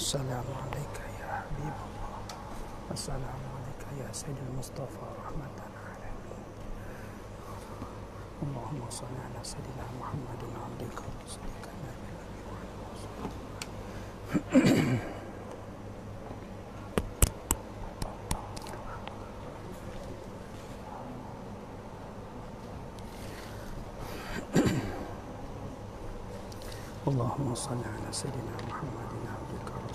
السلام عليك يا حبيب الله السلام عليك يا سيد المصطفى رحمة العالمين اللهم صل على سيدنا محمد عبدك ورسولك النبي اللهم صل على سيدنا محمد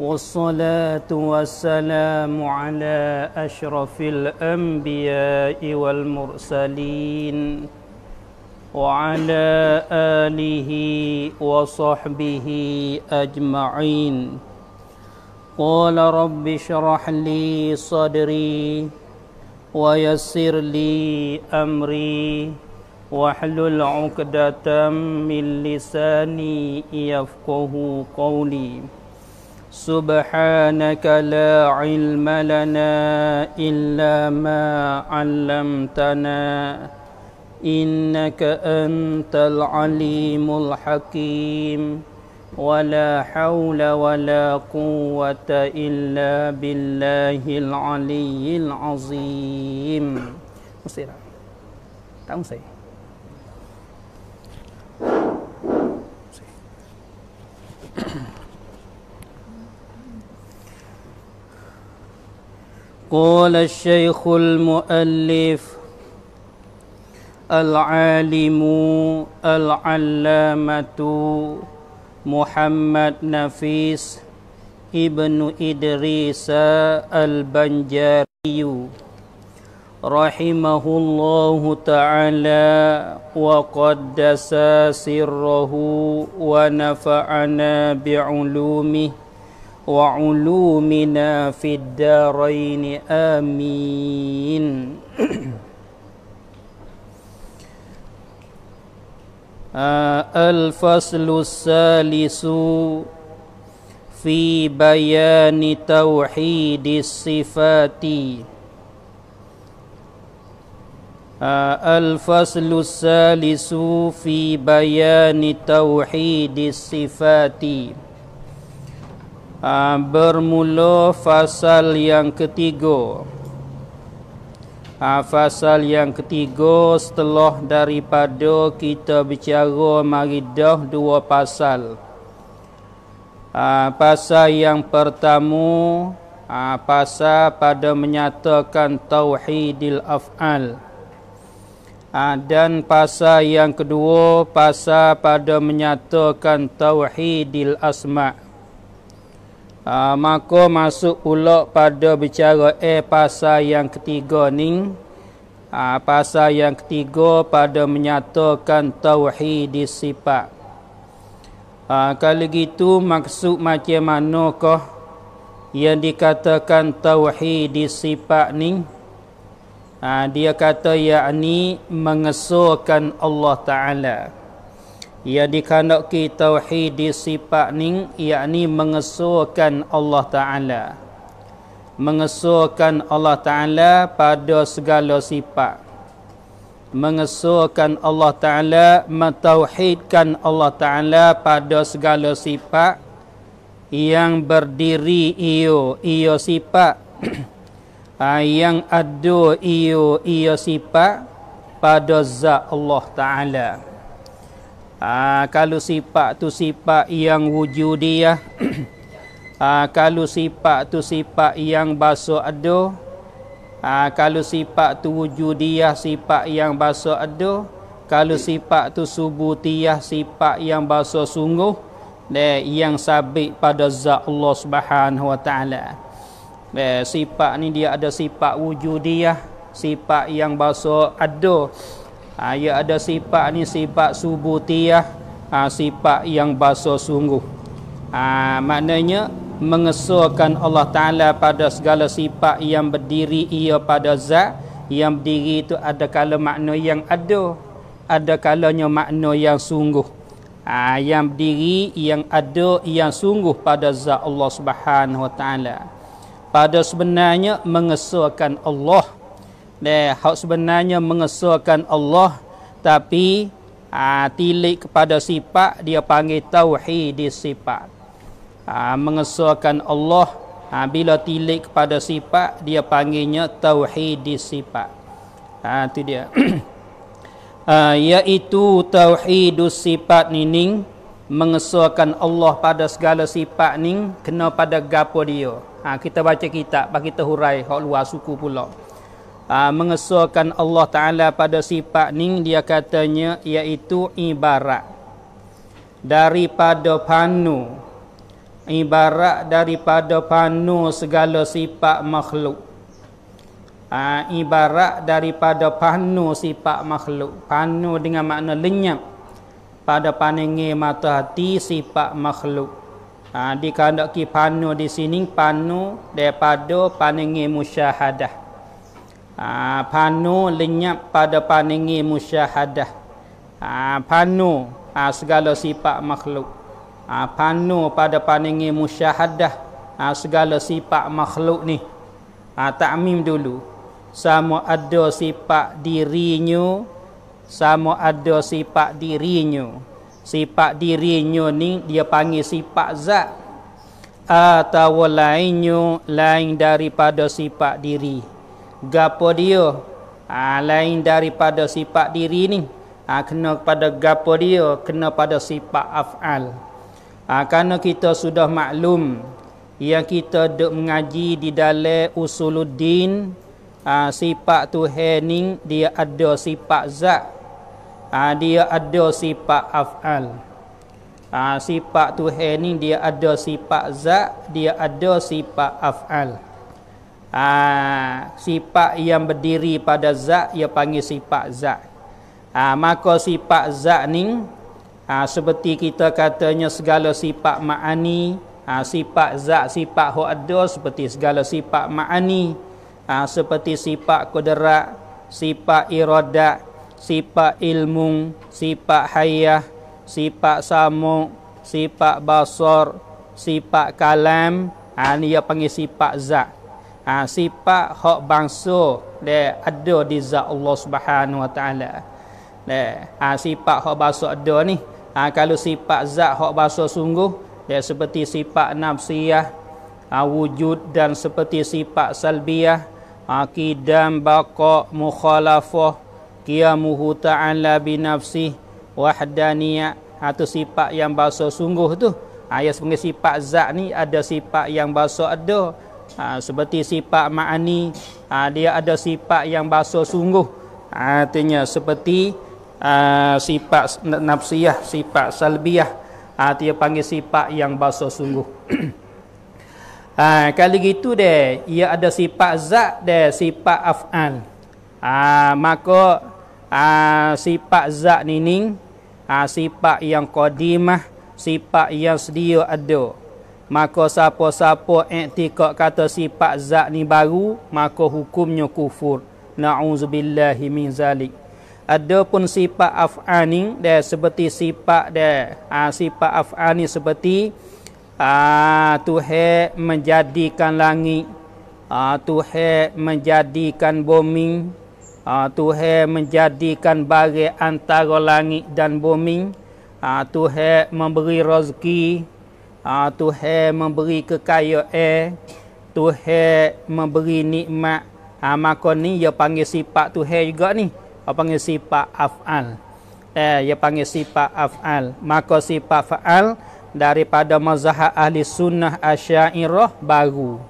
والصلاة والسلام على أشرف الأنبياء والمرسلين وعلى آله وصحبه أجمعين قال رب اشرح لي صدري ويسر لي أمري واحلل عقدة من لساني يفقه قولي Subhanaka la ilma lana illa ma 'allamtana innaka antal 'alimul hakim wala haula wala quwwata illa billahil 'aliyyil 'azim. Musira. Tak يقول الشيخ المؤلف العالم العلامة محمد نفيس ابن إدريس البنجاري رحمه الله تعالى وقدس سره ونفعنا بعلومه وعلومنا في الدارين آمين الفصل الثالث في بيان توحيد الصفات الفصل الثالث في بيان توحيد الصفات الفصل الثالث في بيان توحيد الصفات Ah, bermula fasal yang ketiga ah, fasal yang ketiga setelah daripada kita bicara maridah dua pasal ah, pasal yang pertama pasal pada menyatakan tauhidil af'al dan pasal yang kedua pasal pada menyatakan tauhidil asma' Uh, maka masuk pula pada bicara eh pasal yang ketiga ni uh, pasal yang ketiga pada menyatakan tauhid sifat uh, kalau gitu maksud macam mana manakah yang dikatakan tauhid sifat ni uh, dia kata yakni mengesahkan Allah taala yang dikandalki tauhid sifat ning yakni mengesuakan Allah taala mengesuakan Allah taala pada segala sifat mengesuakan Allah taala mentauhidkan Allah taala pada segala sifat yang berdiri iyo iyo sifat ah, yang adu iyo iyo sifat pada zat Allah taala Aa, ah, kalau sifat tu sifat yang wujudiah. Aa, ah, kalau sifat tu sifat yang basuh ado. Ah, Aa, kalau sifat tu wujudiah sifat yang basuh ado. Kalau sifat tu subutiah sifat yang basuh sungguh. Eh, yang sabit pada zat Allah Subhanahu Wa Taala. Eh, sifat ni dia ada sifat wujudiah, sifat yang basuh ado ha, ah, ya, ia ada sifat ni sifat subutiyah ha, sifat yang bahasa sungguh ha, maknanya mengesahkan Allah Ta'ala pada segala sifat yang berdiri ia pada zat yang berdiri itu ada kala makna yang ada ada kalanya makna yang sungguh ha, yang berdiri yang ada yang sungguh pada zat Allah Subhanahu Wa Ta'ala pada sebenarnya mengesahkan Allah dia hak sebenarnya mengesahkan Allah tapi ah tilik kepada sifat dia panggil tauhid sifat. Ah mengesahkan Allah ha, bila tilik kepada sifat dia panggilnya tauhid sifat. Ah tu dia. Ah iaitu tauhid sifat nining mengesahkan Allah pada segala sifat ning kena pada gapo dia. Ha, kita baca kitab bagi kita hurai hak luar suku pula. Ah, mengesahkan Allah Ta'ala pada sifat ni dia katanya iaitu ibarat daripada panu ibarat daripada panu segala sifat makhluk ha, ibarat daripada panu sifat makhluk panu dengan makna lenyap pada paningi mata hati sifat makhluk ha, ah, dikandaki panu di sini panu daripada paningi musyahadah Ha, panu lenyap pada paningi musyahadah ha, panu ha, segala sifat makhluk panu pada paningi musyahadah segala sifat makhluk ni takmim dulu sama ada sifat dirinya sama ada sifat dirinya sifat dirinya ni dia panggil sifat zat atau lainnya lain daripada sifat diri gapo dia ha, lain daripada sifat diri ni ha, kena kepada gapo dia kena pada sifat afal ha, kerana kita sudah maklum yang kita duk mengaji di dalam usuluddin ha, sifat tuhan dia ada sifat zat ha, dia ada sifat afal ha, sifat tuhan dia ada sifat zat dia ada sifat afal ha, sifat yang berdiri pada zat ia panggil sifat zat ha, maka sifat zat ni ha, seperti kita katanya segala sifat ma'ani ha, sifat zat sifat hu'adu seperti segala sifat ma'ani ha, seperti sifat kudarat sifat iradat sifat ilmu sifat hayah sifat samuk sifat basar sifat kalam ha, ini dia panggil sifat zat Ah ha, sifat hak bangsa dia ada di zat Allah Subhanahu wa taala. ah Ha, sifat hak bangsa ada ni. Ha, kalau sifat zat hak bangsa sungguh dia seperti sifat nafsiyah ha, wujud dan seperti sifat salbiyah akidam ha, baqa mukhalafah qiyamuhu ta'ala bi nafsi wahdaniyah ha, atau sifat yang bahasa sungguh tu ha, yang sebagai sifat zat ni ada sifat yang bahasa ada ha, seperti sifat ma'ani ha, dia ada sifat yang bahasa sungguh ha, artinya seperti ha, sifat nafsiyah sifat salbiyah ha, dia panggil sifat yang bahasa sungguh ha, kalau gitu deh ia ada sifat zat deh sifat af'al ha, maka ha, sifat zat nining ha, sifat yang qadimah sifat yang sedia ada maka siapa-siapa i'tikad kata sifat zat ni baru maka hukumnya kufur na'udzubillahi min zalik adapun sifat af'ani dia seperti sifat dia ha, sifat af'ani seperti ah ha, tuhan menjadikan langit ah ha, tuhan menjadikan bumi ah ha, tuhan menjadikan barang antara langit dan bumi ah ha, tuhan memberi rezeki Uh, Tuhan memberi kekayaan, eh. Tuhan memberi nikmat. Ha, uh, maka ni dia panggil sifat Tuhan juga ni. apa panggil sifat af'al. Eh, dia panggil sifat af'al. Maka sifat af'al daripada mazhab ahli sunnah asyairah baru.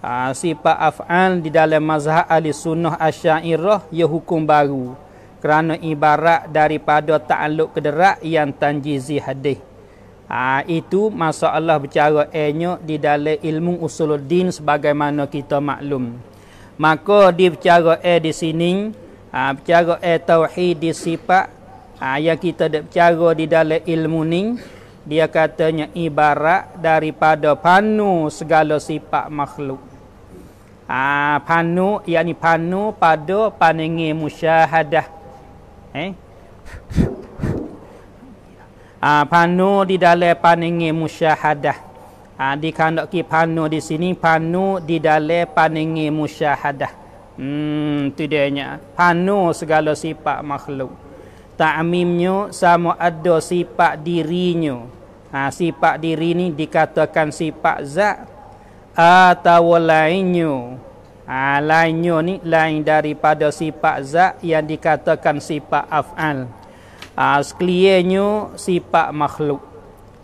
Ha, sifat af'al di dalam mazhab ahli sunnah asyairah ia hukum baru. Kerana ibarat daripada ta'aluk kederak yang tanjizi hadis. Ha, itu masalah bercara ianya di dalam ilmu usuluddin sebagaimana kita maklum. Maka dia bercara ia di sini, ha, bercara ia tauhid di sifat ha, yang kita dah bercara di dalam ilmu ni. Dia katanya ibarat daripada panu segala sifat makhluk. Ha, panu, yakni panu pada panengi musyahadah. Eh? Ah panu di dalam paningi musyahadah. Ah di kandak ki panu di sini panu di dalam paningi musyahadah. Hmm tidaknya panu segala sifat makhluk. Ta'mimnya sama ada sifat dirinya. Ah, ha, sifat diri ni dikatakan sifat zat atau lainnya. Ha, lainnya ni lain daripada sifat zat yang dikatakan sifat af'al. Asklienyo sekaliannya sifat makhluk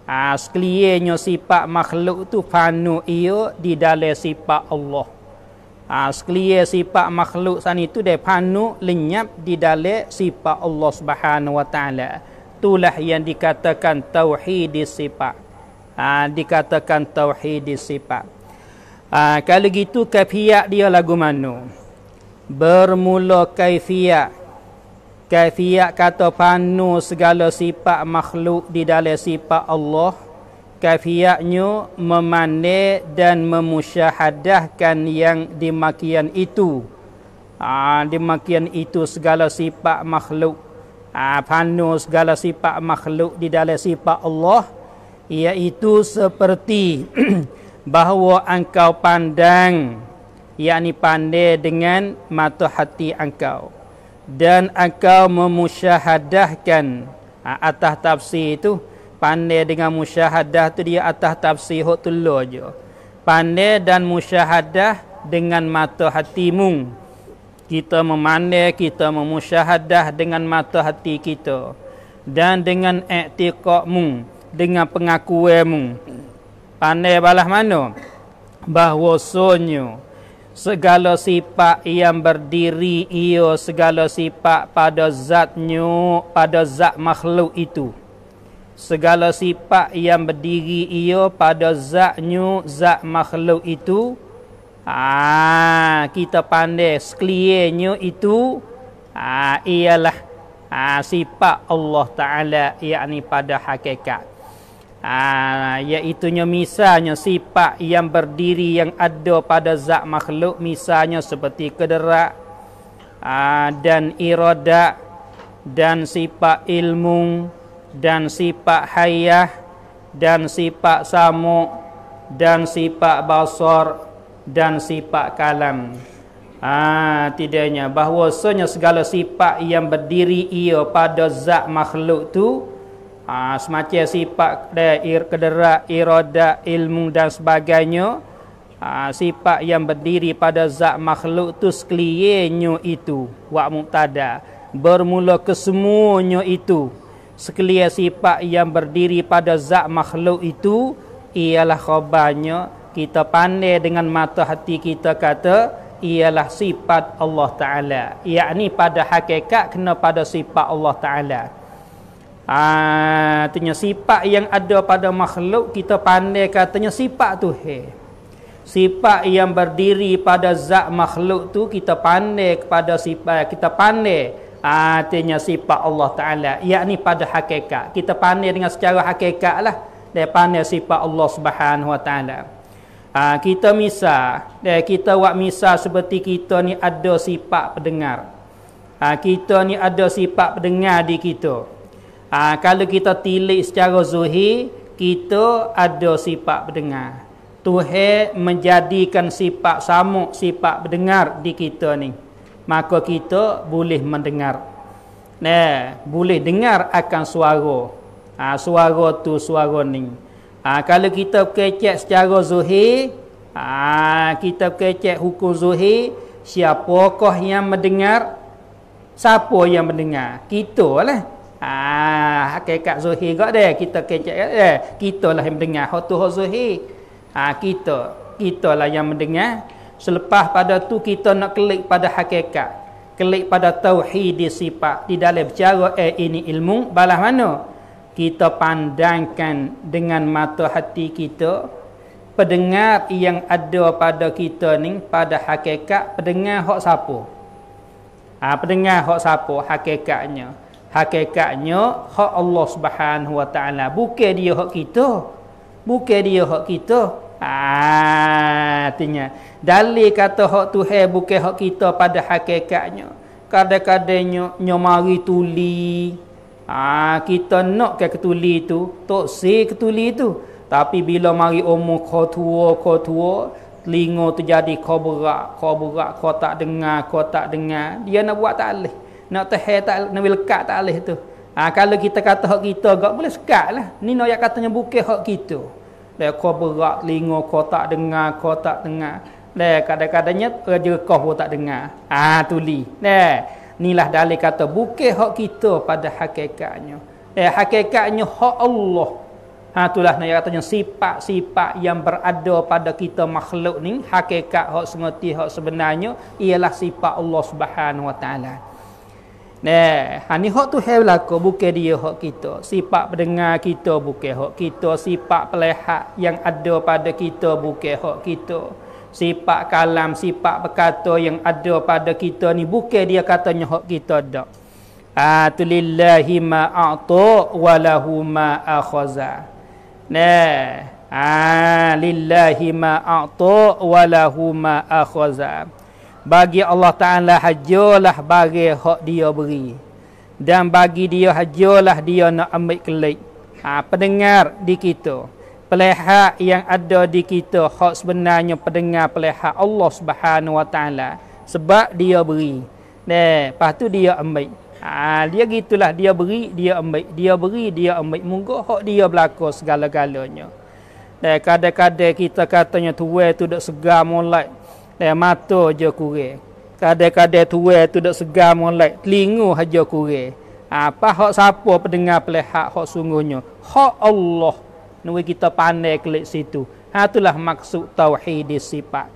asklienyo sekaliannya sifat makhluk tu fanu ia di dalam sifat Allah uh, sekalian sifat makhluk san itu dia fanu lenyap di dalam sifat Allah subhanahu wa ta'ala itulah yang dikatakan tauhid sifat uh, ha, dikatakan tauhid sifat uh, ha, kalau gitu kafiat dia lagu mana bermula kaifiat Kaifiat kata panu segala sifat makhluk di dalam sifat Allah Kaifiatnya memandai dan memusyahadahkan yang dimakian itu Aa, ha, Dimakian itu segala sifat makhluk Aa, ha, Panu segala sifat makhluk di dalam sifat Allah Iaitu seperti bahawa engkau pandang Yang pandai dengan mata hati engkau dan engkau memusyahadahkan ha, atas tafsir itu pandai dengan musyahadah tu dia atas tafsir hotullo je pandai dan musyahadah dengan mata hatimu kita memandai kita memusyahadah dengan mata hati kita dan dengan iktiqakmu dengan pengakuanmu pandai balas mana bahwasanya segala sifat yang berdiri ia segala sifat pada zatnya pada zat makhluk itu segala sifat yang berdiri ia pada zatnya zat makhluk itu ah kita pandai sekliernya itu ah ialah ah, sifat Allah taala yakni pada hakikat Ha, Iaitunya misalnya sifat yang berdiri yang ada pada zat makhluk Misalnya seperti kederak ha, dan iroda dan sifat ilmu dan sifat hayah dan sifat samu dan sifat basar dan sifat kalam Ah ha, tidaknya bahwasanya segala sifat yang berdiri ia pada zat makhluk tu Aa, ha, semacam sifat kedera, iroda, ilmu dan sebagainya Aa, ha, sifat yang berdiri pada zat makhluk tu sekelirnya itu wak muktada, bermula kesemuanya itu sekelir sifat yang berdiri pada zat makhluk itu ialah khabarnya kita pandai dengan mata hati kita kata ialah sifat Allah Ta'ala Ia ni pada hakikat kena pada sifat Allah Ta'ala artinya ah, sifat yang ada pada makhluk kita pandai katanya sifat tu he sifat yang berdiri pada zat makhluk tu kita pandai kepada sifat kita pandai artinya ah, sifat Allah taala yakni pada hakikat kita pandai dengan secara hakikat lah dia pandai sifat Allah Subhanahu wa taala ah, kita misa dia kita buat misa seperti kita ni ada sifat pendengar kita ni ada sifat pendengar di kita ha, kalau kita tilik secara zuhi, kita ada sifat pendengar Tuhan menjadikan sifat samuk sifat pendengar di kita ni maka kita boleh mendengar nah boleh dengar akan suara ha, suara tu suara ni ha, kalau kita kecek secara zuhi, ha, kita kecek hukum zuhi siapakah yang mendengar siapa yang mendengar kita lah Ah, hakikat zuhi gak deh kita kecek deh. Kita lah yang mendengar hak tu zuhi. Ah, kita, kita lah yang mendengar. Selepas pada tu kita nak klik pada hakikat. Klik pada tauhid sifat di dalam bicara eh ini ilmu balah mana? Kita pandangkan dengan mata hati kita pendengar yang ada pada kita ni pada hakikat pendengar hak siapa? Ah, pendengar hak siapa hakikatnya? hakikatnya hak Allah Subhanahu wa taala bukan dia hak kita bukan dia hak kita ah artinya dalil kata hak Tuhan bukan hak kita pada hakikatnya kadang-kadang nyomari tuli ah kita nak ke ketuli tu tok si ketuli tu tapi bila mari umur kau tua kau tua telinga tu jadi kau berak, kau berak, kau tak dengar kau tak dengar dia nak buat tak alih nak tahir tak nak lekat tak alih tu ha, kalau kita kata hak kita agak boleh sekat lah ni nak katanya buke hak kita dia kau berat telinga kau tak dengar kau tak dengar dan kadang-kadangnya raja kau pun tak dengar ha, tuli dan inilah dalil kata buke hak kita pada hakikatnya eh hakikatnya hak Allah ha itulah nak katanya sifat-sifat yang berada pada kita makhluk ni hakikat hak semati hak sebenarnya ialah sifat Allah Subhanahu wa taala Nah, ha, ni hak tu hal berlaku bukan dia hak kita. Sifat pendengar kita bukan hak kita, sifat pelihat yang ada pada kita bukan hak kita. Sifat kalam, sifat perkata yang ada pada kita ni bukan dia katanya hak kita dak. Atulillahi ma a'ta wa lahu ma akhaza. Nah, ah lillahi ma a'ta wa lahu ma akhaza bagi Allah Ta'ala hajulah bagi hak dia beri dan bagi dia hajulah dia nak ambil kelik ha, pendengar di kita pelihat yang ada di kita hak sebenarnya pendengar pelihat Allah Subhanahu Wa Ta'ala sebab dia beri Nah, lepas tu dia ambil ha, dia gitulah dia beri dia ambil dia beri dia ambil munggu hak dia berlaku segala-galanya dan kadang-kadang kita katanya tuwe tu dak segar molek Eh, mata aja kurang. Kadang-kadang tua tu dak segar molek, telingo aja kurang. Ha, apa hak siapa pendengar pelihat hak sungguhnya? Hak Allah. Nuri kita pandai klik situ. Ha itulah maksud tauhid sifat.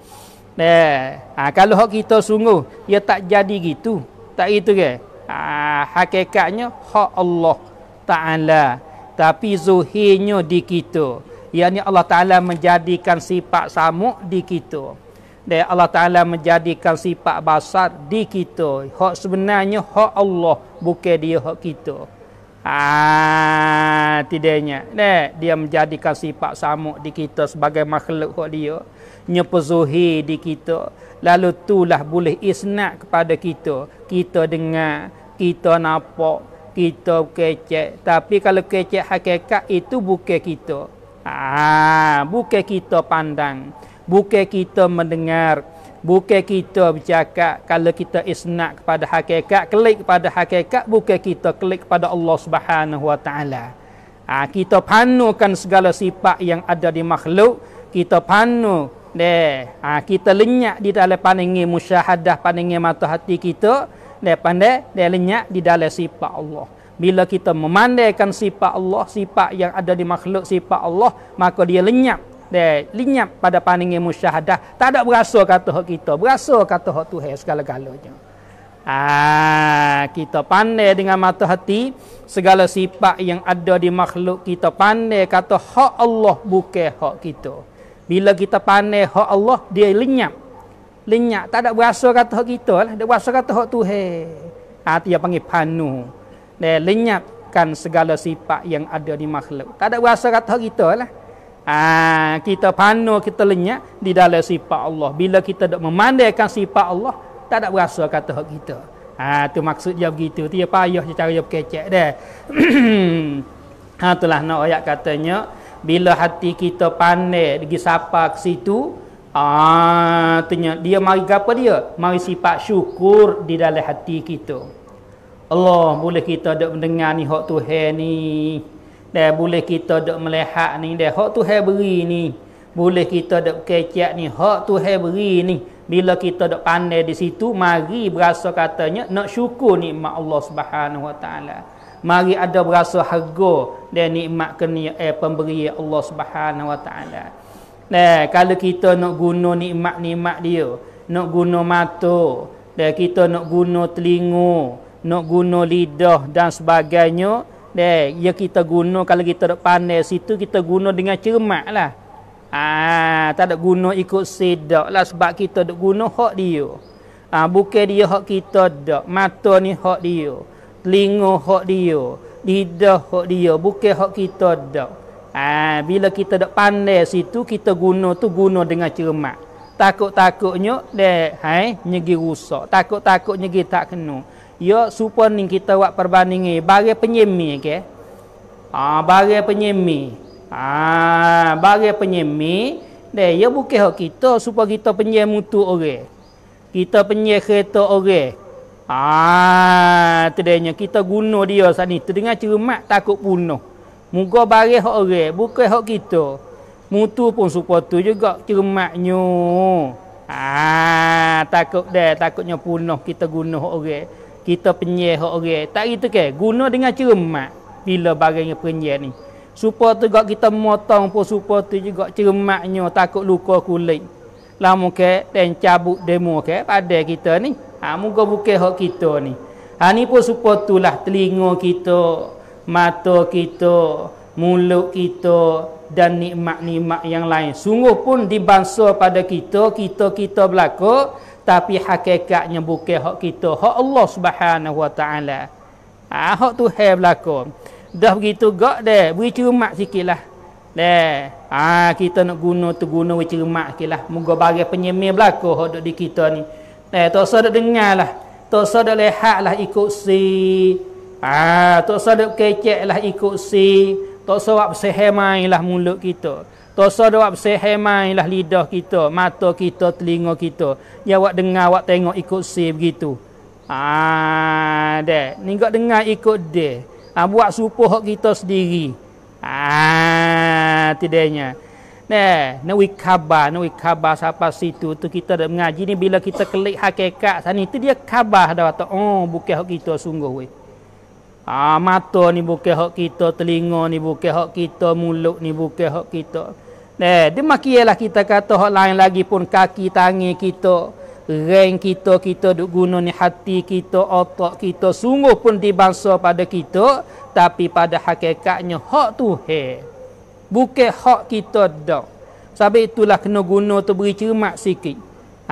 Eh, ha, kalau hak kita sungguh, ia ya tak jadi gitu. Tak itu ke? Ha, hakikatnya hak Allah Taala. Tapi zuhirnya di kita. Ia ni Allah Taala menjadikan sifat samuk di kita dan Allah Taala menjadikan sifat basar di kita hak sebenarnya hak Allah bukan dia hak kita ah ha, tidaknya dan dia menjadikan sifat samuk di kita sebagai makhluk hak dia nyepuzuhi di kita lalu itulah boleh isnak kepada kita kita dengar kita nampak kita kecek tapi kalau kecek hakikat itu bukan kita ah bukan kita pandang Bukan kita mendengar Bukan kita bercakap Kalau kita isnak kepada hakikat Klik kepada hakikat Bukan kita klik kepada Allah Subhanahu Wa Taala. Ha, kita panukan segala sifat yang ada di makhluk Kita panu deh. Ha, kita lenyak di dalam paningi musyahadah Paningi mata hati kita deh pandai deh lenyak di dalam sifat Allah bila kita memandaikan sifat Allah, sifat yang ada di makhluk sifat Allah, maka dia lenyap deh linyap pada paningin musyahadah. Tak ada berasa kata hak kita. Berasa kata hak Tuhan segala-galanya. Ah, kita pandai dengan mata hati segala sifat yang ada di makhluk kita pandai kata hak Allah bukan hak kita. Bila kita pandai hak Allah dia lenyap. Lenyap tak ada berasa kata hak kita lah, dia berasa kata hak Tuhan. Ah, dia panggil panu. Dia lenyapkan segala sifat yang ada di makhluk. Tak ada berasa kata hak kita lah. Ah kita pano kita lenyap di dalam sifat Allah. Bila kita dak memandaikan sifat Allah, tak ada berasa kata hak kita. Ah tu maksud dia begitu. Dia payah cara dia berkecek dah. ha itulah nak ayat katanya bila hati kita pandai pergi sapa ke situ ah tanya dia mari apa dia mari sifat syukur di dalam hati kita Allah boleh kita dak mendengar ni hak Tuhan ni dan boleh kita dok melihat ni dan hak Tuhan beri ni boleh kita dok kecek ni hak Tuhan beri ni bila kita dok pandai di situ mari berasa katanya nak syukur nikmat Allah Subhanahu wa taala mari ada berasa harga dan nikmat kurnia eh, pemberi Allah Subhanahu wa taala Nah, kalau kita nak guna nikmat-nikmat dia, nak guna mata, dan kita nak guna telinga, nak guna lidah dan sebagainya, Ya, ya kita guna kalau kita tak pandai situ kita guna dengan cermat lah. Ah, tak ada guna ikut sedak lah sebab kita tak guna hak dia. Ah, bukan dia hak kita dak. Mata ni hak dia. Telinga hak dia. Lidah hak dia. Bukan hak kita dak. Ah, ha, bila kita tak pandai situ kita guna tu guna dengan cermat. Takut-takutnya dek hai nyegi rusak. Takut-takutnya kita tak kena ya supaya ni kita buat perbandingan bagi penyemi ke okay? ah ha, bagi penyemi ah ha, bagi penyemi deh ya bukan hak kita supaya kita penyem mutu orang kita penyem kereta orang ha, ah tidaknya kita guna dia sat ni terdengar cermat takut punah muka bagi hak orang bukan hak kita mutu pun supa tu juga cermatnya ah takut deh takutnya punah kita guna orang kita penyel hak orang tak gitu ke guna dengan cermat bila barangnya penyel ni supaya tu gak kita motong pun supaya tu juga cermatnya takut luka kulit lama ke dan cabut demo ke pada kita ni ha muka buka hak kita ni ha ni pun supaya tulah telinga kita mata kita mulut kita dan nikmat-nikmat yang lain sungguh pun dibangsa pada kita kita-kita belakang tapi hakikatnya bukan hak kita hak Allah Subhanahu wa taala ha, hak Tuhan berlaku dah begitu gak deh beri cermat sikitlah deh ah kita nak guna tu guna beri cermat sikitlah moga bagi penyemir berlaku hak duk di kita ni deh tak usah dengarlah tak usah dak lihatlah ikut si ah tak usah dak keceklah ikut si tak usah buat sehemailah mulut kita Tosa dia awak bersehemai lah lidah kita, mata kita, telinga kita. Ya awak dengar, awak tengok ikut si begitu. Ah, dek. Ni kau dengar ikut dia. Ha, buat supuh kita sendiri. Ah, ha, tidaknya. Nah, nawi khabar, nawi khabar siapa situ tu kita dah mengaji ni bila kita klik hakikat sana itu dia khabar dah kata oh bukan hak kita sungguh weh. Ah, mata ni bukan hak kita, telinga ni bukan hak kita, mulut ni bukan hak kita. Eh, dia makialah kita kata hak lain lagi pun kaki tangan kita, reng kita, kita duk guna ni hati kita, otak kita sungguh pun dibangsa pada kita, tapi pada hakikatnya hak tu he. Bukan hak kita dah. Sebab itulah kena guna tu beri cermat sikit.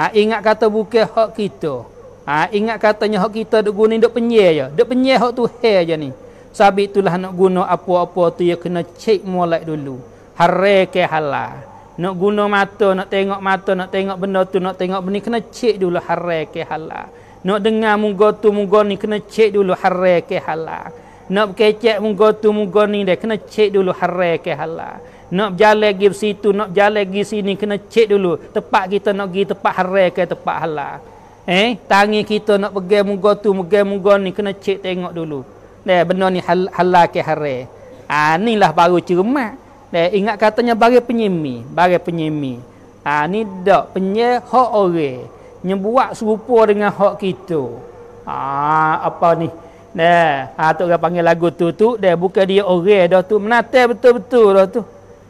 Ha, ingat kata bukan hak kita. Ha, ingat katanya hak kita duk guna duk penyel je. Duk penyel hak tu he je ni. Sebab itulah nak guna apa-apa tu ya kena cek mulai dulu. Harre ke hala. Nak guna mata, nak tengok mata, nak tengok benda tu, nak tengok benda ni kena cek dulu harre ke hala. Nak dengar munggo tu munggo ni kena cek dulu harre ke hala. Nak kecek munggo tu munggo ni dah kena cek dulu harre ke hala. Nak jalan lagi situ, nak jalan lagi sini kena cek dulu. Tempat kita nak pergi tempat harre ke tempat hala. Eh, tangi kita nak pergi munggo tu munggo munggo ni kena cek tengok dulu. Dah eh, benda ni hal, hala ke harre. Ah, inilah baru cermat. Eh, ingat katanya bagi penyemi, bagi penyemi. Ha, ni dak penye hak orang. Nyebuat serupa dengan hak kita. Ha, apa ni? Nah, eh, ha tu dia panggil lagu tu tu dia bukan dia orang dah tu menata betul-betul dah tu.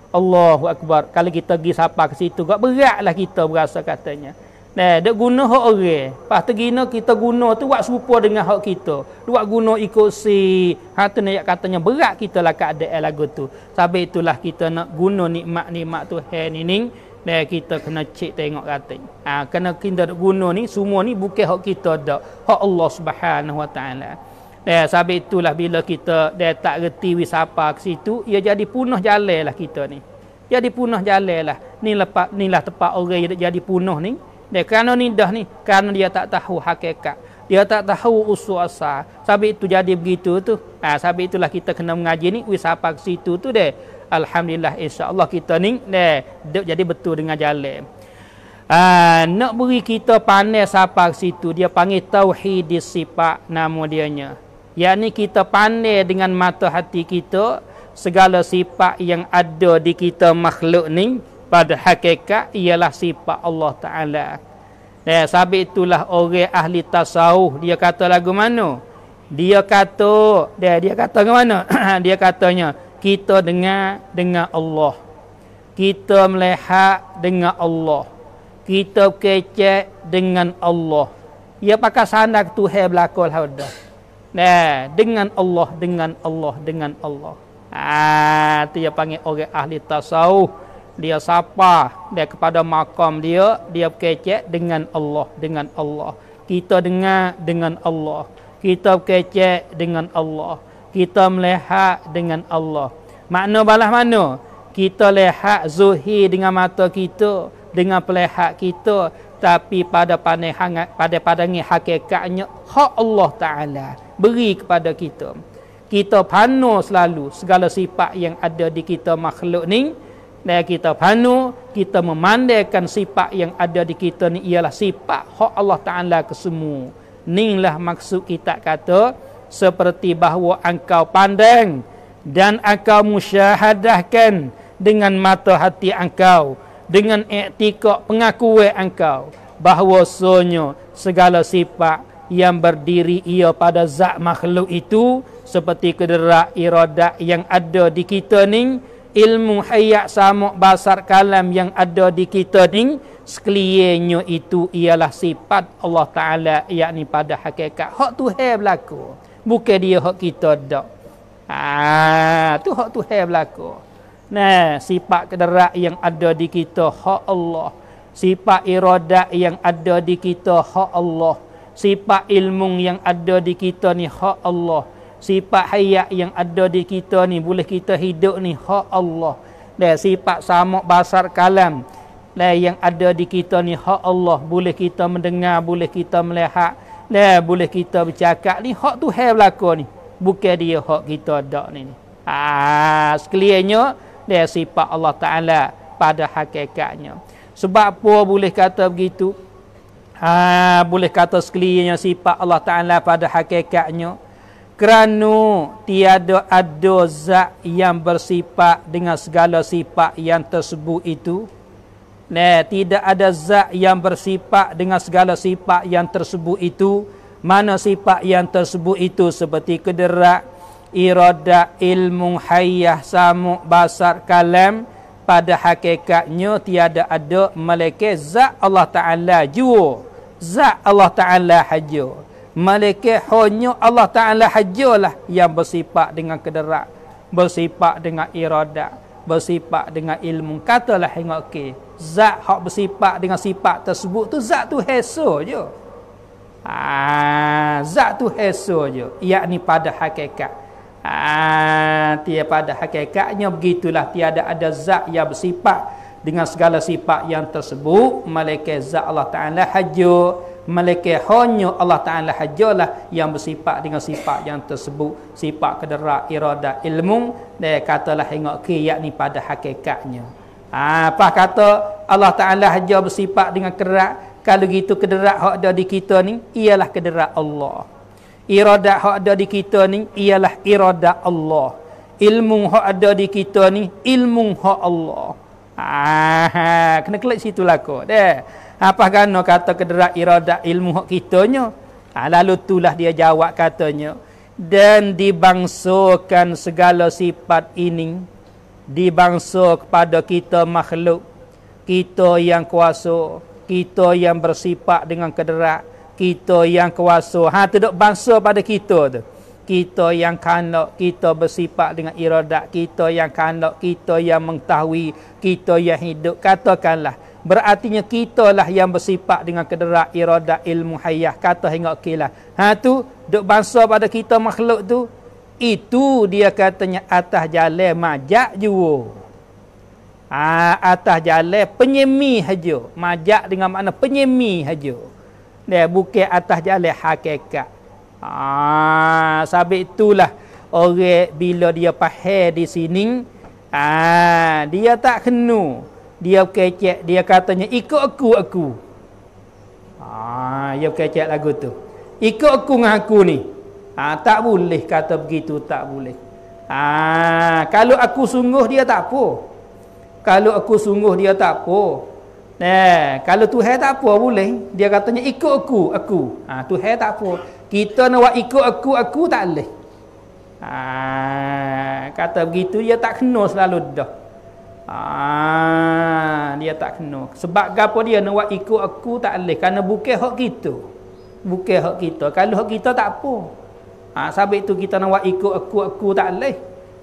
Allahu akbar. Kalau kita pergi sapa ke situ gak beratlah kita berasa katanya. Nah, eh, dia guna hak orang. Lepas tu gina kita guna tu buat serupa dengan hak kita. Dia buat guna ikut si. Ha tu ni katanya berat kita lah kat ada lagu tu. Sebab itulah kita nak guna nikmat-nikmat tu hai ni ni. Dan kita kena cek tengok kata. Ha, kena kita guna ni semua ni bukan hak kita dah. Hak Allah Subhanahu Wa Taala. Ya, sebab itulah bila kita dia tak reti wisapa ke situ, ia jadi punah jalan lah kita ni. Jadi punah jalan lah. Ni lepas ni lah tempat orang yang jadi punah ni. Dia kerana dah ni kerana dia tak tahu hakikat. Dia tak tahu usul asal. Sebab itu jadi begitu tu. Ha, sebab itulah kita kena mengaji ni. Wih siapa ke situ tu deh. Alhamdulillah insyaAllah kita ni deh. jadi betul dengan jalan. Ha, nak beri kita pandai siapa ke situ. Dia panggil Tauhid Sipak nama dia nya. Yang ni kita pandai dengan mata hati kita. Segala sifat yang ada di kita makhluk ni pada hakikat ialah sifat Allah Ta'ala dan sabit itulah orang ahli tasawuf dia kata lagu mana dia kata dia dia kata ke mana dia katanya kita dengar dengan Allah kita melihat dengan Allah kita kecek dengan Allah Ya pakai sandak tuhan berlaku hauda lah, nah dengan Allah dengan Allah dengan Allah ah tu dia panggil orang ahli tasawuf dia sapa dia kepada makam dia dia kecek dengan Allah dengan Allah kita dengar dengan Allah kita kecek dengan Allah kita melihat dengan Allah makna balas mana kita lihat zuhi dengan mata kita dengan pelihat kita tapi pada pandang pada pandangi hakikatnya hak Allah taala beri kepada kita kita pano selalu segala sifat yang ada di kita makhluk ni dan kita panu kita memandaikan sifat yang ada di kita ni ialah sifat hak Allah Taala ke kesemu ninlah maksud kita kata seperti bahawa engkau pandang dan engkau musyahadahkan dengan mata hati engkau dengan iktikad pengakuan engkau bahawa sonyo segala sifat yang berdiri ia pada zat makhluk itu seperti kederak iradat yang ada di kita ni ilmu hayat sama basar kalam yang ada di kita ni sekeliannya itu ialah sifat Allah Ta'ala yakni pada hakikat hak tu hai berlaku bukan dia hak kita dak ah ha, tu hak tu berlaku nah sifat kederak yang ada di kita hak Allah sifat iradat yang ada di kita hak Allah sifat ilmu yang ada di kita ni hak Allah sifat hayat yang ada di kita ni boleh kita hidup ni ha Allah dan sifat samak basar kalam dan yang ada di kita ni ha Allah boleh kita mendengar boleh kita melihat dan boleh kita bercakap ni hak Tuhan berlaku ni bukan dia hak kita dak ni ah sekaliannya dan sifat Allah Taala pada hakikatnya sebab apa boleh kata begitu ah boleh kata sekaliannya sifat Allah Taala pada hakikatnya kerana tiada ada zat yang bersifat dengan segala sifat yang tersebut itu nah tidak ada zat yang bersifat dengan segala sifat yang tersebut itu mana sifat yang tersebut itu seperti kederak irada ilmu hayyah samu basar kalam pada hakikatnya tiada ada malaikat zat Allah taala jua zat Allah taala hajur malaikat hanya Allah Taala hajalah yang bersifat dengan kederak bersifat dengan iradah bersifat dengan ilmu katalah hingga ke zat hak bersifat dengan sifat tersebut tu zat tu heso je ah zat tu heso je ni pada hakikat ah ha, tiada pada hakikatnya begitulah tiada ada zat yang bersifat dengan segala sifat yang tersebut malaikat zat Allah Taala hajur mereka hanya Allah Ta'ala hajalah yang bersifat dengan sifat yang tersebut. Sifat kederak, irada, ilmu. Dia katalah ingat kiyak ni pada hakikatnya. Ha, apa kata Allah Ta'ala hajar bersifat dengan kederak? Kalau gitu kederak yang ada di kita ni, ialah kederak Allah. Irada yang ada di kita ni, ialah irada Allah. Ilmu yang ada di kita ni, ilmu yang Allah. Ha, ha, ha, kena klik situ lah kot. Dia. Eh apa gana kata kederak iradak ilmu hak kitanya ha, lalu tulah dia jawab katanya dan dibangsakan segala sifat ini dibangsa kepada kita makhluk kita yang kuasa kita yang bersifat dengan kederak kita yang kuasa ha tidak bangsa pada kita tu kita yang kanak kita bersifat dengan iradat kita yang kanak kita yang mengetahui kita yang hidup katakanlah Berartinya kita lah yang bersifat dengan kederak iradat ilmu hayah. Kata hingga okeylah. Ha tu, duk bangsa pada kita makhluk tu. Itu dia katanya atas jalan majak juo. Ha, atas jalan penyemi haja. Majak dengan makna penyemi haja. Dia bukan atas jalan hakikat. Ha, sabit itulah orang bila dia pahir di sini. ah dia tak kenu dia kecek dia katanya ikut aku aku ha dia kecek lagu tu ikut aku dengan aku ni ha tak boleh kata begitu tak boleh ha kalau aku sungguh dia tak apa kalau aku sungguh dia tak apa Nah, eh, kalau Tuhan tak apa boleh, dia katanya ikut aku, aku. Ha, Tuhan tak apa. Kita nak buat ikut aku, aku tak boleh. Ha, kata begitu dia tak kena selalu dah. Ah, dia tak kena. Sebab gapo dia nak buat ikut aku tak boleh kerana bukan hak kita. Bukan hak kita. Kalau hak kita tak apa. Ah, ha, sebab kita nak buat ikut aku aku tak boleh.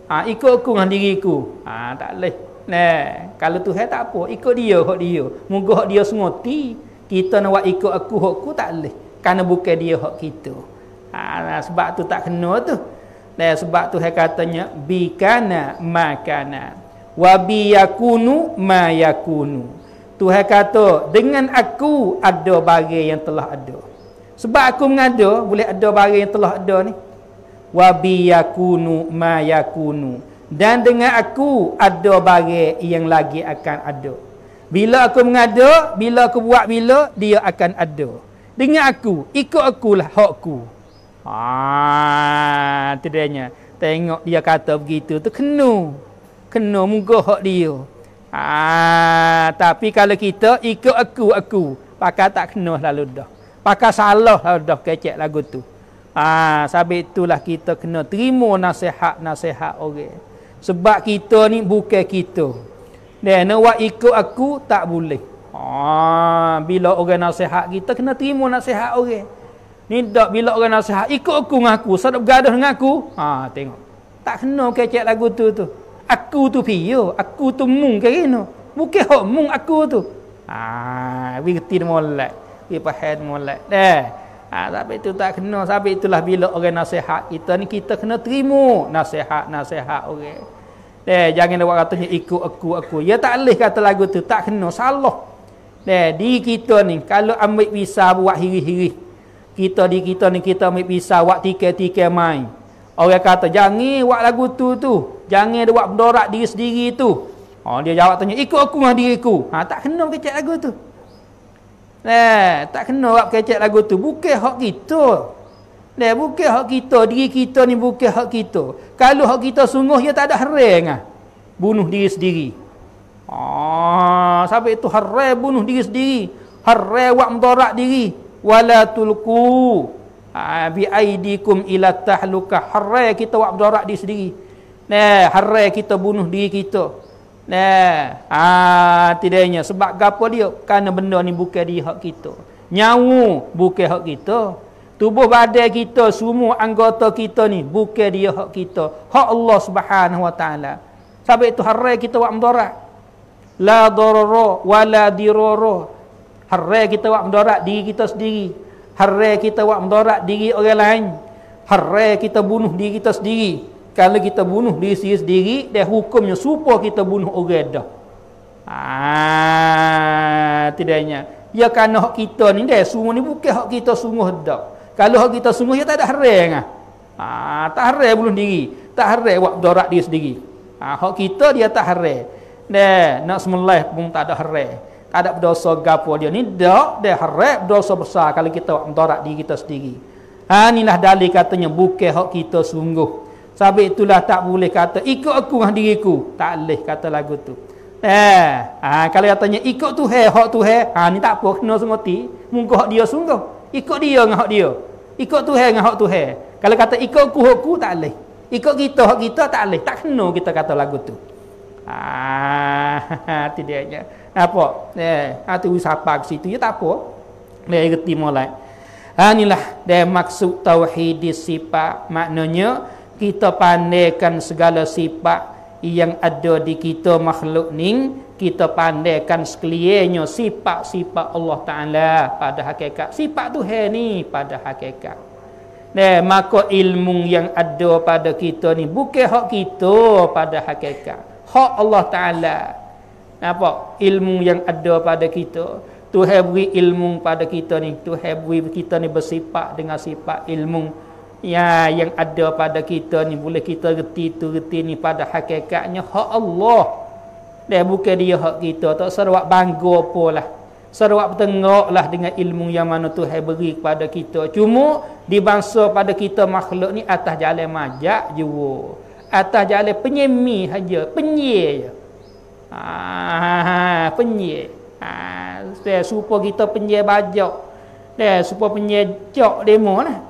Ah, ikut aku dengan diriku. Ah, ha, tak boleh. Nah, kalau Tuhan tak apa, ikut dia hak dia. Moga hak dia semoti kita nak buat ikut aku hak aku tak boleh kerana bukan dia hak kita. Ah, ha, sebab tu tak kena tu. Dan sebab tu dia katanya bikana makanan wabi yakunu ma yakunu Tuhan kata dengan aku ada barang yang telah ada sebab aku mengada boleh ada barang yang telah ada ni wabi yakunu ma yakunu dan dengan aku ada barang yang lagi akan ada bila aku mengada bila aku buat bila dia akan ada dengan aku ikut akulah hakku ah tidaknya tengok dia kata begitu tu kenu kena munggah hak dia. Ah, tapi kalau kita ikut aku aku, pakai tak kena lah lalu dah. Pakai salah lalu dah kecek lagu tu. Ah, ha, sebab itulah kita kena terima nasihat-nasihat orang. Sebab kita ni bukan kita. Dan nak ikut aku tak boleh. Ah, bila orang nasihat kita kena terima nasihat orang. Ni tak bila orang nasihat ikut aku ngaku. aku, gaduh bergaduh dengan aku. Ah, tengok. Tak kena kecek lagu tu tu aku tu piyo aku tu mung ke kena bukan hok mung aku tu ah ha, wi reti de molat wi pahat molat dah ah ha, tapi tu tak kena sebab itulah bila orang nasihat kita ni kita kena terima nasihat nasihat orang dah jangan nak kata katanya ikut aku aku ya tak leh kata lagu tu tak kena salah dah di kita ni kalau ambil visa buat hiri-hiri kita di kita ni kita ambil visa buat tiket-tiket main orang kata jangan buat lagu tu tu Jangan buat mendorak diri sendiri tu. Oh, dia jawab tanya, ikut aku mah diriku. Ha, tak kena kecek lagu tu. Eh, tak kena buat kecek lagu tu. Bukan hak kita. Eh, bukan hak kita. Diri kita ni bukan hak kita. Kalau hak kita sungguh, dia tak ada hering. Ha? Bunuh diri sendiri. Oh, ah, sampai itu hering bunuh diri sendiri. Hering buat mendorak diri. Wala tulku. Ha, ah, bi aidikum ila tahluka. Hering kita buat mendorak diri sendiri. Nah, harai kita bunuh diri kita. Nah, ha, ah tidaknya sebab gapo dia? Karena benda ni bukan di hak kita. Nyawu bukan hak kita. Tubuh badan kita, semua anggota kita ni bukan dia hak kita. Hak Allah Subhanahu Wa Taala. Sebab itu harai kita buat mudarat. La dararo wa la diraro. Harai kita buat mudarat diri kita sendiri. Harai kita buat mudarat diri orang lain. Harai kita bunuh diri kita sendiri kalau kita bunuh diri sendiri, sendiri dia hukumnya supaya kita bunuh orang dah. Ah, ha, tidaknya. Ya kan hak kita ni dah semua ni bukan hak kita sungguh dah. Kalau hak kita sungguh ya tak ada harang ah. Ah, tak harang bunuh diri. Tak harang buat darat diri sendiri. Ah, hak kita dia tak harang. Nah, nak semula pun tak ada harang. Tak ada berdosa gapo dia ni dah dah harang berdosa besar kalau kita buat darat diri kita sendiri. Ha, inilah dalil katanya bukan hak kita sungguh. Sebab itulah tak boleh kata ikut aku dengan diriku. Tak boleh kata lagu tu. Eh, ha, kalau dia tanya ikut tu hai, hak tu hai. Ha, ni tak apa, kena ti, Mungkin hok dia sungguh. Ikut dia dengan hak dia. Ikut tu hai dengan hak tu hai. Kalau kata ikut aku, hak tak boleh. Ikut kita, hok kita tak boleh. Tak kena kita kata lagu tu. Ah, ha, tidaknya. Apa? Eh, ha, tu siapa ke situ? Ya tak apa. Dia ikuti mulai. Ha, inilah dia maksud tauhid sifat maknanya kita pandaikan segala sifat yang ada di kita makhluk ni kita pandaikan sekaliannya sifat-sifat Allah Ta'ala pada hakikat sifat tu ni pada hakikat Nah, maka ilmu yang ada pada kita ni bukan hak kita pada hakikat hak Allah Ta'ala Napa ilmu yang ada pada kita Tuhan beri ilmu pada kita ni Tuhan beri kita ni bersifat dengan sifat ilmu ya yang ada pada kita ni boleh kita reti tu reti ni pada hakikatnya hak Allah dia bukan dia hak kita tak serwak bangga apalah serwak bertengok lah dengan ilmu yang mana Tuhan beri kepada kita cuma di bangsa pada kita makhluk ni atas jalan majak je atas jalan penyemi saja penyir je Ah, penyir. Ah, supaya kita penyir bajak. Dan supaya penyir cok demo lah.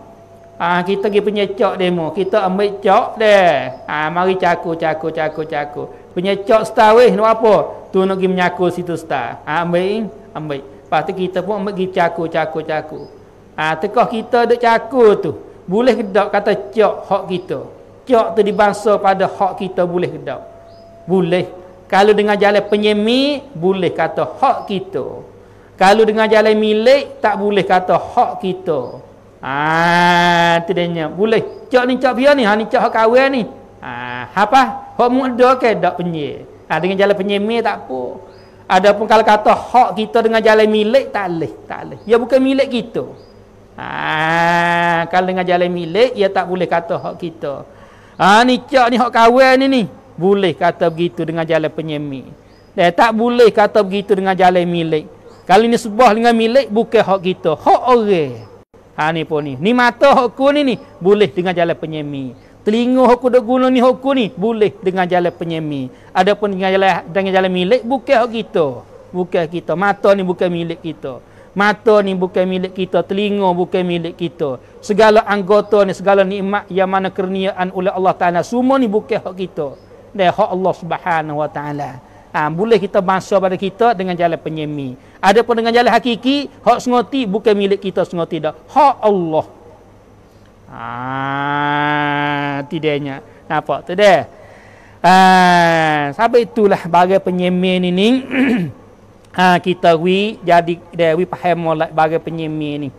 Ah ha, kita pergi punya cok demo. Kita ambil cok deh. Ha, mari caku caku caku caku. Punya cok star ni apa? Tu nak pergi menyaku situ star. Ha, ambil eh? ambil. Lepas tu kita pun ambil pergi caku caku caku. ha, tekah kita duk caku tu. Boleh kedak kata cok hak kita. Cok tu dibangsa pada hak kita boleh kedak. Boleh. Kalau dengan jalan penyemi boleh kata hak kita. Kalau dengan jalan milik tak boleh kata hak kita. Ah, ha, tidaknya boleh. Cak ni cak biar ni, ha ni cak hak kawin ni. Ha, ah, apa? Hak muda ke dak penyir. Ha, dengan jalan penyemi tak apa. Adapun kalau kata hak kita dengan jalan milik tak leh, tak leh. Ia bukan milik kita. Ah, kalau dengan jalan milik ia tak boleh kata hak kita. Ah ha, ni cak ni hak kawin ni ni. Boleh kata begitu dengan jalan penyemi. Dan eh, tak boleh kata begitu dengan jalan milik. Kalau ini sebuah dengan milik bukan hak kita, hak orang. Ha ni pun ni. Ni mata hokku ni ni boleh dengan jalan penyemi. Telinga hokku dok guna ni hokku ni boleh dengan jalan penyemi. Adapun dengan jalan dengan jalan milik bukan hok kita. Bukan kita. Mata ni bukan milik kita. Mata ni bukan milik kita, telinga bukan milik kita. Segala anggota ni, segala nikmat yang mana kerniaan oleh Allah Taala, semua ni bukan hak kita. Dan hak Allah Subhanahu Wa Taala ha, boleh kita masuk pada kita dengan jalan penyemi pun dengan jalan hakiki hak sengoti bukan milik kita sengoti dah hak Allah ha, tidaknya nampak tu dah ha, sampai itulah bagi penyemi ni ni ha, kita wi jadi dah wi paham molek bagi penyemi ni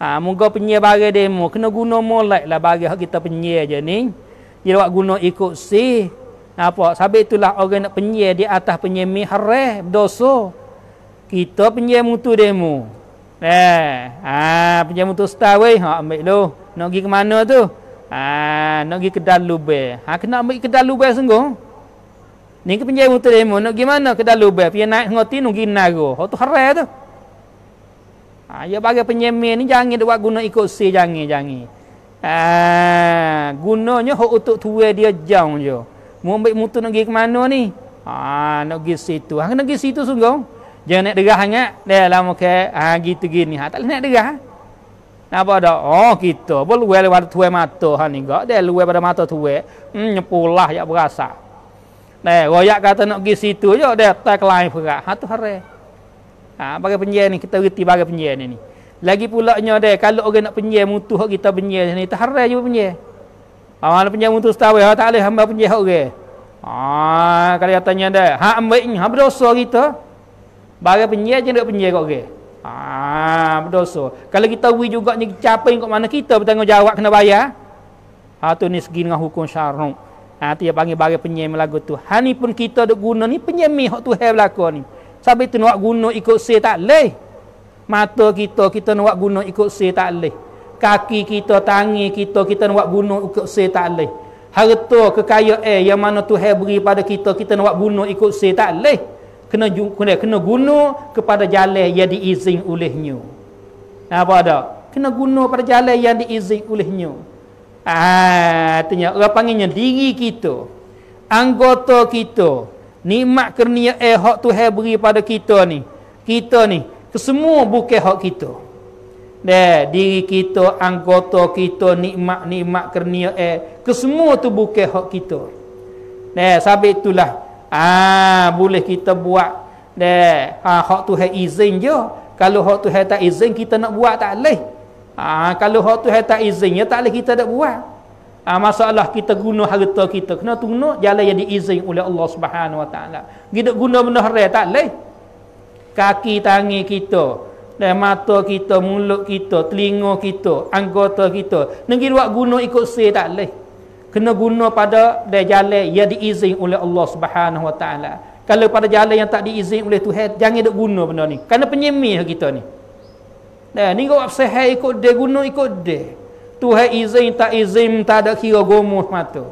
ha, moga penyia bagi demo kena guna molek lah bagi hak kita penyia je ni dia buat guna ikut si apa sebab itulah orang nak penyir di atas penyir mihrah dosa kita penyir mutu demo eh ha penyir mutu stawe ha ambil lu nak pergi ke mana tu ha nak pergi kedal lube ha kena ambil kedal lube sungguh ni ke penyir mutu demo nak pergi mana kedal lube pi naik ngoti nunggi nago. Oh, ha tu hare tu ha ya bagi penyemir ni jangan buat guna ikut si jangan jangan Ah, gunanya hak untuk tuai dia jauh je. Jau mau ambil motor nak pergi ke mana ni? Ah, nak pergi situ. Hang kena pergi situ sungguh. Jangan naik derah sangat. Dah lama ke, ha, ah gitu gini. Ha tak boleh naik derah. Napa dak? Oh, kita pun luar lewat tuai mata ha ni gak. Dah luar pada mata tuai. Hmm, nyepulah yak berasa. Dah, royak kata nak pergi situ je dah tak lain perak. Ha tu hare. Ha, bagi penjian ni kita reti bagai penjian ni Lagi pula nya dah kalau orang nak penjian mutu kita penjian ni, tak hare juga penjian. Amal ah, punya mutu setawai Ha tak boleh hamba punya hak okay. orang ah, Ha kalau dia tanya dia Ha ambil ni Ha berdosa kita Barang penyia je nak penyia kok okay. Ha ah, berdosa Kalau kita wui juga ni Capain kok mana kita bertanggungjawab kena bayar Ha tu ni segi dengan hukum syarung Ha tu dia panggil barang penyia melagu tu Ha ni pun kita duk guna ni penyia mi hak tu hai belakang ni Sampai tu nak guna ikut say tak leh Mata kita, kita nak guna ikut say tak leh kaki kita, tangi kita, kita nak bunuh ikut si tak leh. Harta kekayaan eh, yang mana tu beri pada kita, kita nak bunuh ikut si tak leh. Kena kena kena guna kepada jalan yang diizin olehnya. Apa ada? Kena guna kepada jalan yang diizin olehnya. Ah, artinya orang panggilnya diri kita, anggota kita, nikmat kurnia eh hak Tuhan beri pada kita ni. Kita ni kesemua bukan hak kita. De, diri kita, anggota kita, nikmat-nikmat kerniak eh, kesemua tu bukan hak kita. De, sabit itulah. Ah, boleh kita buat. De, ha, hak tu hak izin je. Kalau hak tu tak izin, kita nak buat tak boleh. Ah, ha, kalau hak tu tak izin, ya tak boleh kita nak buat. Ah, masalah kita guna harta kita kena tunggu jalan yang diizin oleh Allah Subhanahu Wa Taala. Kita guna benda haram tak leh. Kaki tangan kita dan mata kita, mulut kita, telinga kita, anggota kita. Negeri luar guna ikut se tak leh. Kena guna pada dan jalan yang diizin oleh Allah Subhanahu Wa Taala. Kalau pada jalan yang tak diizin oleh Tuhan, jangan dak guna benda ni. Karena penyemih lah kita ni. Dan ni kau apa ikut dia guna ikut dia. Tuhan izin tak izin tak ada kira gomoh mata.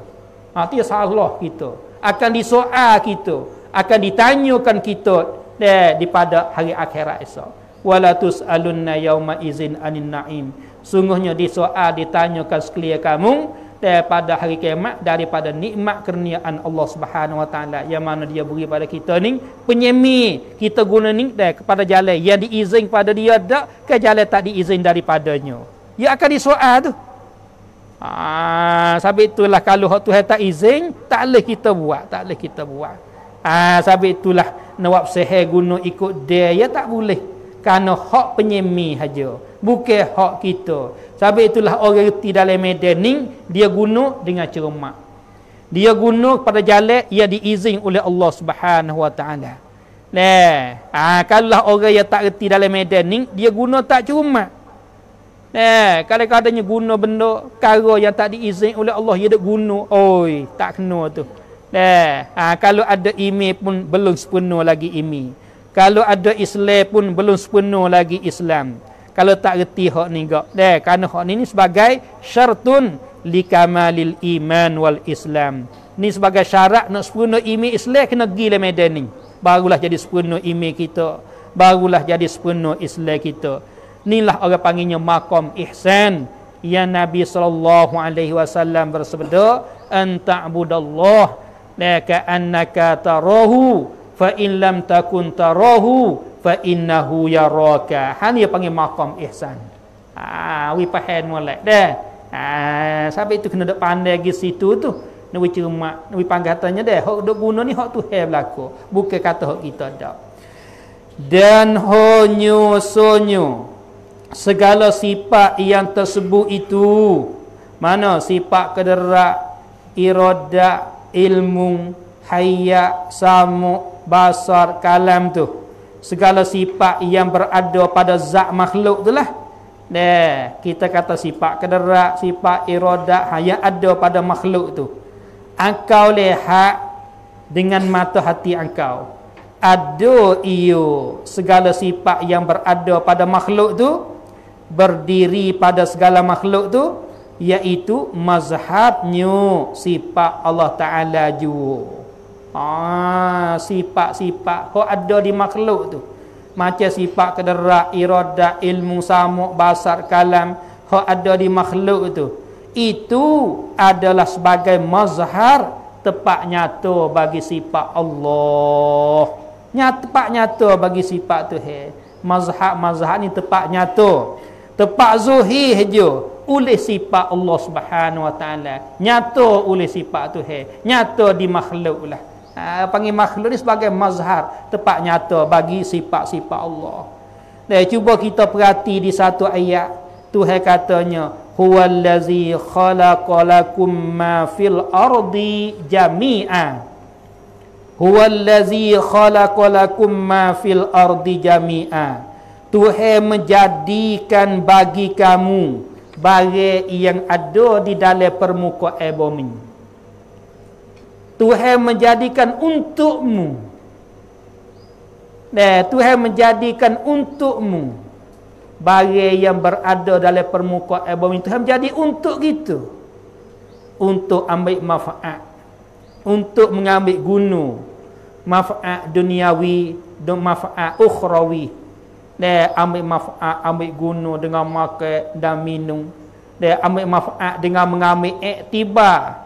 Ha tu salah kita. Akan disoal kita, akan ditanyakan kita dan di pada hari akhirat esok wala tusalunna yauma izin anin naim sungguhnya di soal ditanyakan sekalian kamu daripada hari kiamat daripada nikmat kurniaan Allah Subhanahu wa taala yang mana dia beri pada kita ni penyemi kita guna ni dah kepada jalan yang diizin pada dia dak ke jalan tak diizin daripadanya ia ya akan disoal tu ah sabit itulah kalau hak Tuhan tak izin tak boleh kita buat tak boleh kita buat ah sabit itulah nawab sehe guna ikut dia ya tak boleh kerana hak penyemi saja bukan hak kita sebab itulah orang reti dalam medan ini dia guna dengan cermat dia guna pada jalan ia diizin oleh Allah Subhanahu Wa Taala. Nah, ha, kalau orang yang tak reti dalam medan ini, dia guna tak cermat. Nah, kalau kadangnya guna benda kara yang tak diizin oleh Allah, dia tak guna. Oi, tak kena tu. Nah, ha, kalau ada imi pun belum sepenuh lagi imi kalau ada Islam pun belum sepenuh lagi Islam kalau tak reti hak ni gak Dek, karena hak ni ni sebagai syartun likamalil iman wal islam ni sebagai syarat nak sepenuh imi Islam kena pergi le lah medan ni barulah jadi sepenuh imi kita barulah jadi sepenuh Islam kita inilah orang panggilnya makam ihsan ya nabi sallallahu alaihi wasallam bersabda anta'budallah laka annaka tarahu fa in lam takun tarahu fa innahu yaraka ha ni panggil maqam ihsan ha we paham molek dah ha sampai tu kena dak pandai gi situ tu nak cuma nak panggil katanya dah hok dak guna ni hok tuhan berlaku bukan kata hok kita dak dan honyo sonyo segala sifat yang tersebut itu mana sifat kederak iradah ilmu hayya samu basar kalam tu segala sifat yang berada pada zat makhluk tu lah. deh kita kata sifat kederak sifat iradah ha, yang ada pada makhluk tu engkau lihat dengan mata hati engkau Ado iyo segala sifat yang berada pada makhluk tu berdiri pada segala makhluk tu iaitu mazhabnya sifat Allah taala jua Ah, sifat-sifat ko ada di makhluk tu. Macam sifat kederak, irada, ilmu, samuk, basar, kalam ko ada di makhluk tu. Itu adalah sebagai mazhar tepat nyato bagi sifat Allah. Nyat tepat nyato bagi sifat tu he. Mazhar-mazhar ni tepat nyato. Tepat zuhir hejo, oleh sifat Allah Subhanahu Wa Taala. Nyata oleh sifat tu he. Nyato di makhluk lah. Ha, panggil makhluk ni sebagai mazhar tepat nyata bagi sifat-sifat Allah. Dan cuba kita perhati di satu ayat Tuhan katanya huwallazi khalaqalakum ma fil ardi jami'a. Huwallazi khalaqalakum ma fil ardi jami'a. Tuhan menjadikan bagi kamu bagi yang ada di dalam permukaan bumi. Tuhan menjadikan untukmu. Nah, eh, Tuhan menjadikan untukmu bagi yang berada dalam permukaan bumi Tuhan jadi untuk gitu. Untuk ambil manfaat. Untuk mengambil guna manfaat duniawi dan manfaat ukhrawi. Dia eh, ambil manfaat, ambil guna dengan makan dan minum. Dia eh, ambil manfaat dengan mengambil iktibar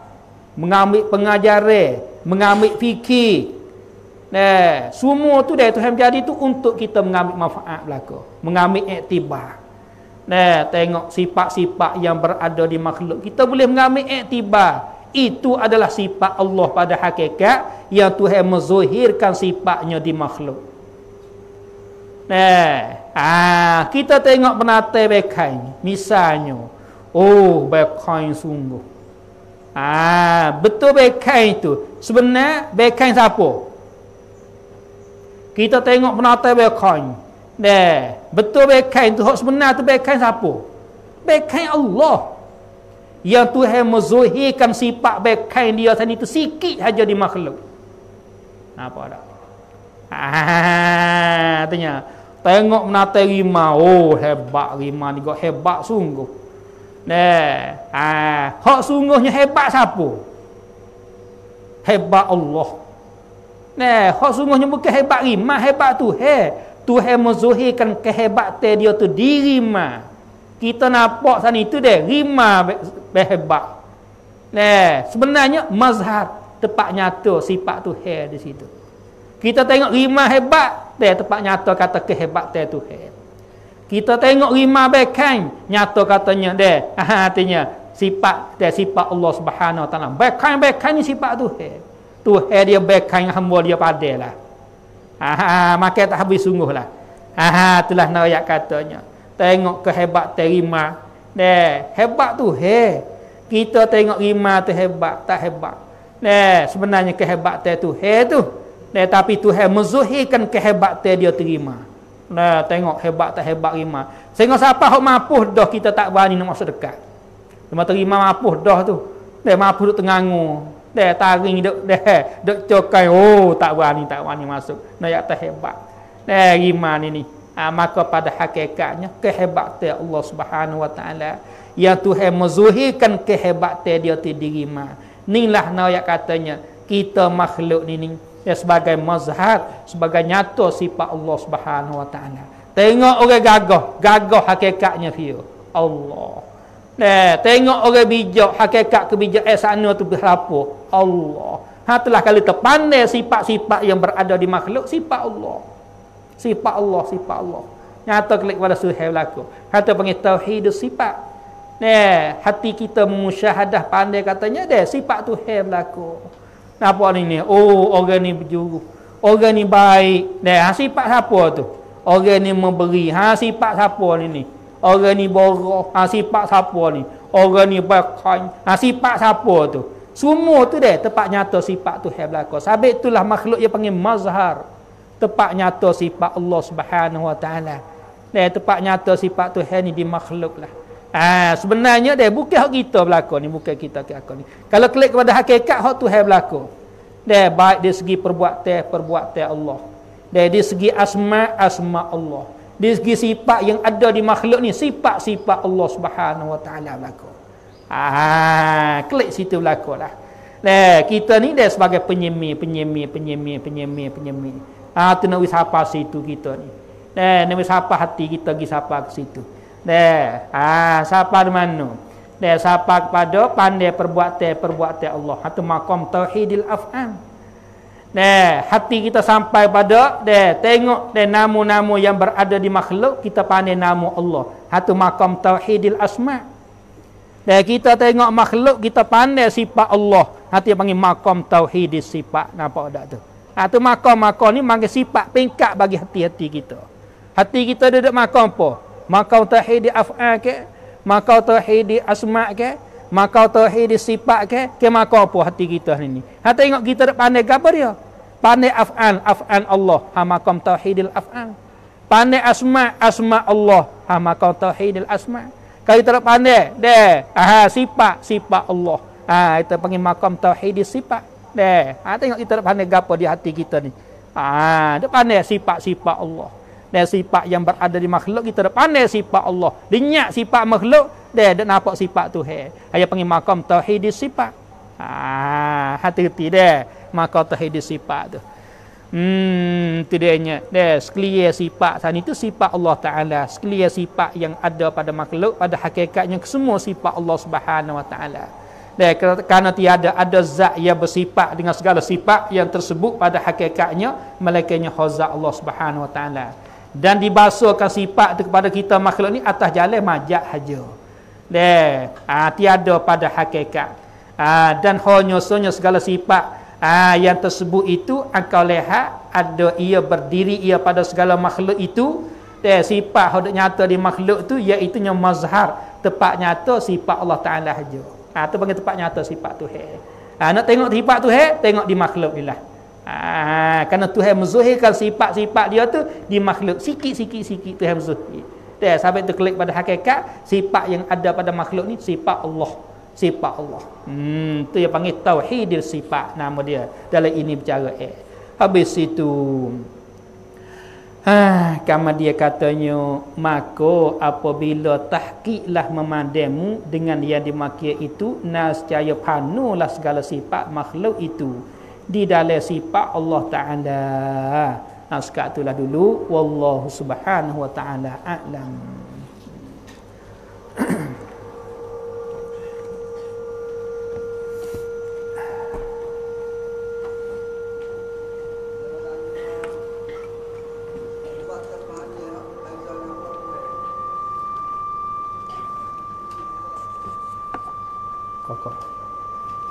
mengambil pengajaran, mengambil fikir. Nah, semua tu dia Tuhan jadi tu untuk kita mengambil manfaat belaka, mengambil iktibar. Nah, tengok sifat-sifat yang berada di makhluk. Kita boleh mengambil iktibar. Itu adalah sifat Allah pada hakikat yang Tuhan menzahirkan sifatnya di makhluk. Nah, ah, kita tengok penata bekai misalnya. Oh, bekai sungguh. Ah, betul bekan itu. sebenarnya bekan siapa? Kita tengok penata bekan. Dah, betul bekan itu hak sebenarnya tu bekan siapa? Bekan Allah. Yang Tuhan mazuhirkan sifat bekan dia tadi itu sikit saja di makhluk. Apa dah? Ha, ah, tanya. Tengok menata rimau, oh, hebat rimau ni, hebat sungguh. Nah, ha, hak sungguhnya hebat siapa? Hebat Allah. Nah, hak sungguhnya bukan hebat ni, mah hebat tu he. Tuhan menzuhirkan kehebatan dia tu diri mah. Kita nampak sana itu dia rima hebat. Nah, sebenarnya mazhar tepat nyata sifat tu he di situ. Kita tengok rima hebat, dia tepat nyata kata kehebatan tu he. Kita tengok lima bekan nyata katanya dia. Artinya sifat dia sifat Allah Subhanahu Wa Taala. Bekan-bekan ni sifat Tuhan. Tuhan dia bekan hamba dia padalah. Ha maka tak habis sungguhlah. Ha itulah nak ayat katanya. Tengok kehebat terima. Deh, hebat tu he. Kita tengok lima tu hebat tak hebat. Deh, sebenarnya kehebat tu he tu. Deh, tapi tu he mezuhikan kehebat dia terima. Nah, tengok hebat tak hebat rimah. Sehingga siapa hok mampuh dah kita tak berani nak masuk dekat. Cuma terima mampuh dah tu. Dia mampuh tu tenganggu. Dia taring duk dah, duk cokai. Oh, tak berani, tak berani masuk. Nah, tak hebat. Dah rimah ni ni. Ah, ha, maka pada hakikatnya kehebatan Allah Subhanahu Wa Taala ya Tuhan mazuhirkan kehebatan dia tidak diterima. Inilah nak yak katanya kita makhluk ni ni ya sebagai mazhar sebagai nyata sifat Allah Subhanahu wa taala tengok orang gagah gagah hakikatnya fi Allah nah eh, tengok orang bijak hakikat kebijakan eh, sana tu berapa Allah ha telah kali terpandai sifat-sifat yang berada di makhluk sifat Allah sifat Allah sifat Allah nyata klik kepada suhai berlaku kata panggil tauhid sifat Nah, hati kita mengusyahadah pandai katanya deh sifat tu hebat berlaku. Siapa ni ni? Oh, orang ni berjuru. Orang ni baik. Dan ha, sifat siapa tu? Orang ni memberi. Ha, sifat siapa ni ni? Orang ni borok. Ha, sifat siapa ni? Orang ni bakan. Ha, sifat siapa tu? Semua tu deh tempat nyata sifat tu hai belaka. Sabit itulah makhluk yang panggil mazhar. Tempat nyata sifat Allah Subhanahu Wa Taala. Dan tempat nyata sifat tu hai ni di makhluk lah. Ah sebenarnya dia bukan hak kita berlaku ni, bukan kita hak ni. Kalau klik kepada hakikat hak Tuhan berlaku. Dia baik dari segi perbuatan perbuatan Allah. Dia dari segi asma asma Allah. Dari segi sifat yang ada di makhluk ni sifat-sifat Allah Subhanahu Wa Taala berlaku. Ah, ha, klik situ berlaku lah. Nah, kita ni dia sebagai penyemi, penyemi, penyemi, penyemi, penyemi. Ah, ha, tu nak wis apa situ kita ni. Nah, nak wis apa hati kita pergi sapa ke situ. Deh, ha, ah siapa di mana? Deh siapa kepada pandai perbuat perbuatan Allah. Hatu makom tauhidil afan Deh, hati kita sampai pada deh tengok deh nama-nama yang berada di makhluk kita pandai nama Allah. Hatu makom tauhidil asma. Deh kita tengok makhluk kita pandai sifat Allah. Hati panggil makom tauhidis sifat. Nampak tak tu? Hatu makom makom ni panggil sifat pingkat bagi hati-hati kita. Hati kita duduk makom apa? makau tauhidi af'al ke makau tauhidi asma' ke makau tauhidi sifat ke ke makau apa hati kita ni ni ha tengok kita dak pandai gapo dia pandai af'an af'an Allah ha makam tauhidil af'an pandai asma asma Allah ha makam tauhidil asma kalau tak pandai deh ha, ha sifat sifat Allah ha itu panggil makam tauhidil sifat deh ha tengok kita dak pandai gapo di hati kita ni ha dak pandai sifat sifat Allah dan sifat yang berada di makhluk kita dah pandai sifat Allah dinyak sifat makhluk dia dah nampak sifat tu hai hanya panggil makam tauhid sifat ah hati-hati dah makam tauhid sifat tu Hmm, itu dia hanya Sekelia sifat sana itu sifat Allah Ta'ala Sekelia sifat yang ada pada makhluk Pada hakikatnya semua sifat Allah Subhanahu Wa Ta'ala Kerana tiada ada zat yang bersifat Dengan segala sifat yang tersebut pada hakikatnya Melainkannya khuzat Allah Subhanahu Wa Ta'ala dan dibasuhkan sifat tu kepada kita makhluk ni atas jalan majak haja. Deh, ha, tiada pada hakikat. Ha, dan hanya sonya segala sifat ha, yang tersebut itu engkau lihat ada ia berdiri ia pada segala makhluk itu. Deh, sifat hodok nyata di makhluk tu iaitu nya mazhar tepat nyata sifat Allah Taala haja. Ah ha, tu panggil tepat nyata sifat Tuhan. Ha, nak tengok sifat Tuhan, tengok di makhluk dilah. Ah, kerana Tuhan menzuhirkan sifat-sifat dia tu di makhluk sikit-sikit-sikit Tuhan menzuhir. Dia sampai tu klik pada hakikat sifat yang ada pada makhluk ni sifat Allah. Sifat Allah. Hmm, tu yang panggil tauhidil sifat nama dia dalam ini bicara eh. Habis itu Ha, kama dia katanya Mako apabila tahkiklah memandemu Dengan yang dimakia itu nas Nascaya panulah segala sifat makhluk itu di dalam sifat Allah Ta'ala. Nah, ha, sekat itulah dulu. Wallahu subhanahu wa ta'ala a'lam.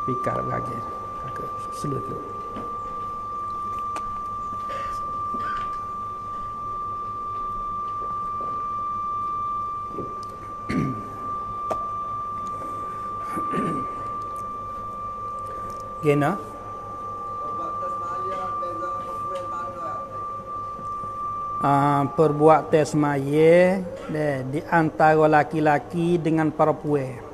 Pikar lagi. Okay, selesai. Gena. Uh, perbuat tes maye di antara laki-laki dengan perempuan.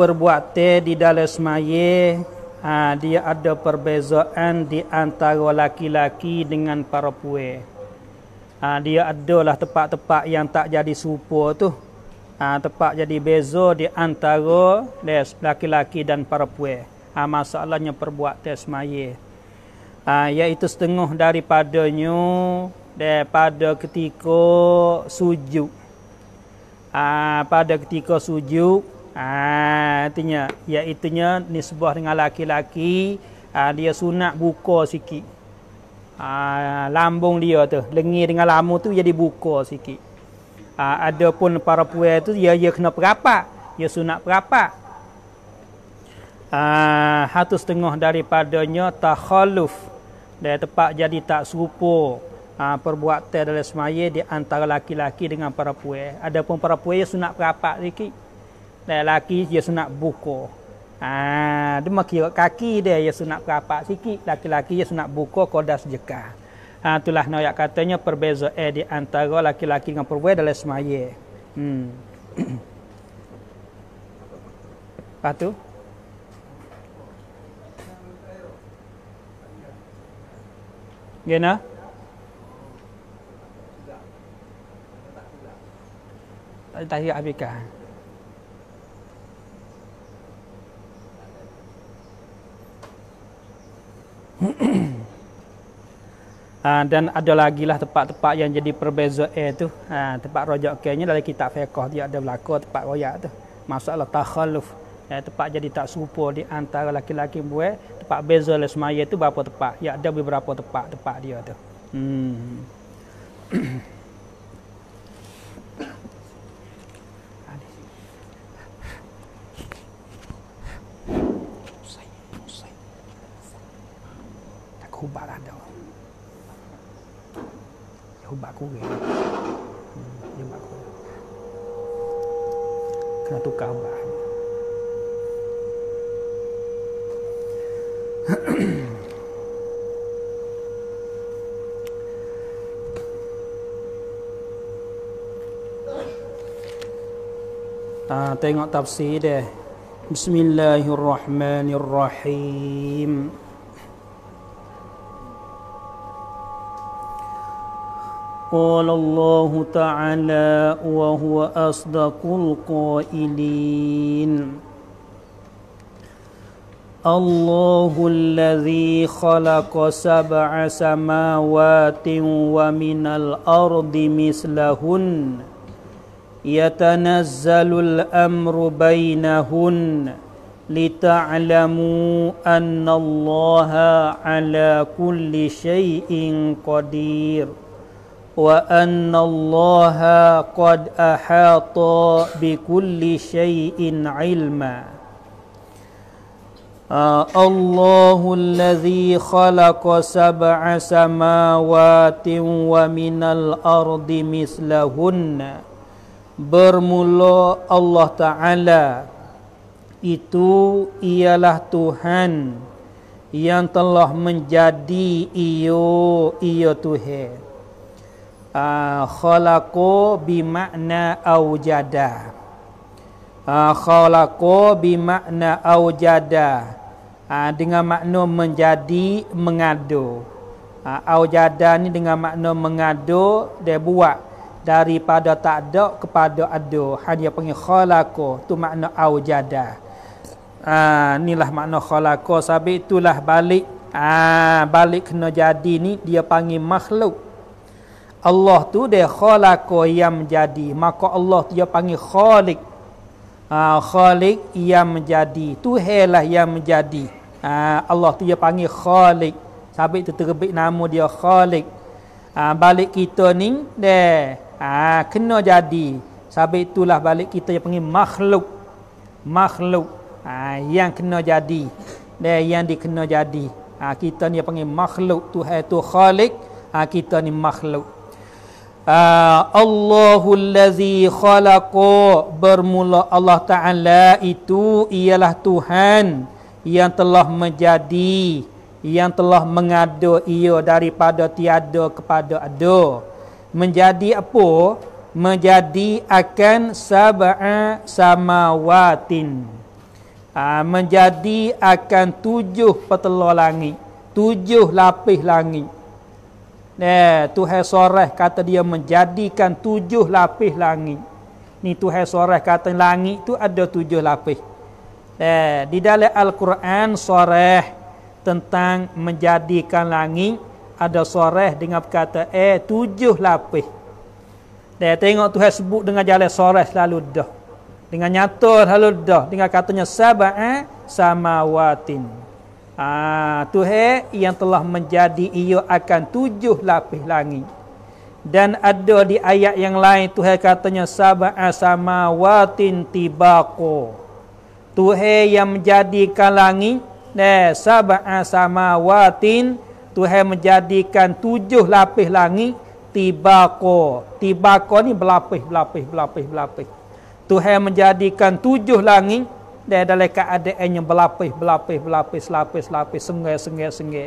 perbuatan di dalam semaya ha, dia ada perbezaan di antara laki-laki dengan para puan. Ha, dia adalah tempat-tempat yang tak jadi serupa tu. Ha, tempat jadi beza di antara laki-laki dan para puan. Ha, masalahnya perbuatan semaya. Ha, iaitu setengah daripadanya daripada ketika sujud. Ha, pada ketika sujud Ha, artinya iaitu nya nisbah dengan laki-laki ha, dia sunat buka sikit. Ha, lambung dia tu, lengi dengan lamu tu jadi buka sikit. adapun para puan tu dia dia kena perapak, dia sunat perapak. Ah, satu setengah daripadanya takhaluf dari tempat jadi tak serupa Ah perbuatan dalam semaya di antara laki-laki dengan para puan. Adapun para puan sunat perapak sikit. Laki-laki dia senak buko, ah ha, dia mak kaki dia dia senak kerapak sikit laki-laki dia senak buko kodas jeka ha, itulah nak no, yak katanya perbeza eh, di antara laki-laki dengan perempuan dalam semaya hmm apa Gena? Ya, tak tahu habiskan. ha, dan ada lagi lah tempat-tempat yang jadi perbezaan eh, tu ha, tempat rojak kainya dari kitab fiqh dia ada berlaku tempat royak tu masalah takhaluf ya, tempat jadi tak serupa di antara laki-laki buat tempat beza lah semaya tu berapa tempat ya ada beberapa tempat tempat dia tu hmm. hubak ada. Ya hubak kurang. Ya hmm, hubak kurang. Kena tukar hubak. Ha, ah, tengok tafsir dia. Bismillahirrahmanirrahim. قال الله تعالى وهو أصدق القائلين الله الذي خلق سبع سماوات ومن الأرض مثلهن يتنزل الأمر بينهن لتعلموا أن الله على كل شيء قدير وأن الله قد أحاط بكل شيء علما الله الذي خلق سبع سماوات ومن الأرض مثلهن برمل الله تعالى itu ialah Tuhan yang telah menjadi iyo iyo Tuhan Ah, khalaqo bi makna aujada ah, khalaqo bi makna aujada ah, dengan makna menjadi mengadu aujada ni dengan makna mengadu dia buat daripada tak ada kepada ada hanya panggil khalaqo tu makna aujada Ah inilah makna khalaqa sabit itulah balik ah balik kena jadi ni dia panggil makhluk Allah tu dia khalaqa yang menjadi maka Allah tu dia panggil khaliq ha, khaliq yang menjadi tu helah yang menjadi ha, Allah tu dia panggil khaliq sabit tu terbit nama dia khaliq ha, balik kita ni deh ha, kena jadi sabit itulah balik kita dia panggil makhluk makhluk ha, yang kena jadi deh yang dikena jadi ha, kita ni dia panggil makhluk tu helah tu khaliq ha, kita ni makhluk Ah, Allahu allazi khalaqa bermula Allah Taala itu ialah Tuhan yang telah menjadi yang telah mengada ia daripada tiada kepada ada menjadi apa menjadi akan sab'a samawatin ah, menjadi akan tujuh petala langit tujuh lapis langit Eh, Tuhan soreh kata dia menjadikan tujuh lapis langit. Ni Tuhan soreh kata langit tu ada tujuh lapis. Eh, di dalam Al-Quran soreh tentang menjadikan langit ada soreh dengan kata eh tujuh lapis. Eh, tengok Tuhan sebut dengan jalan soreh selalu dah. Dengan nyata selalu dah. Dengan katanya sabah eh, samawatin. Ah, Tuhan yang telah menjadi ia akan tujuh lapis langit. Dan ada di ayat yang lain Tuhan katanya sabah asama watin tibako. Tuhan yang menjadikan langit ne eh, sabah asama watin Tuhan menjadikan tujuh lapis langit tibako. Tibako ni berlapis berlapis berlapis berlapis. Tuhan menjadikan tujuh langit dia leka keadaan yang berlapis berlapis berlapis lapis lapis sungai sungai sungai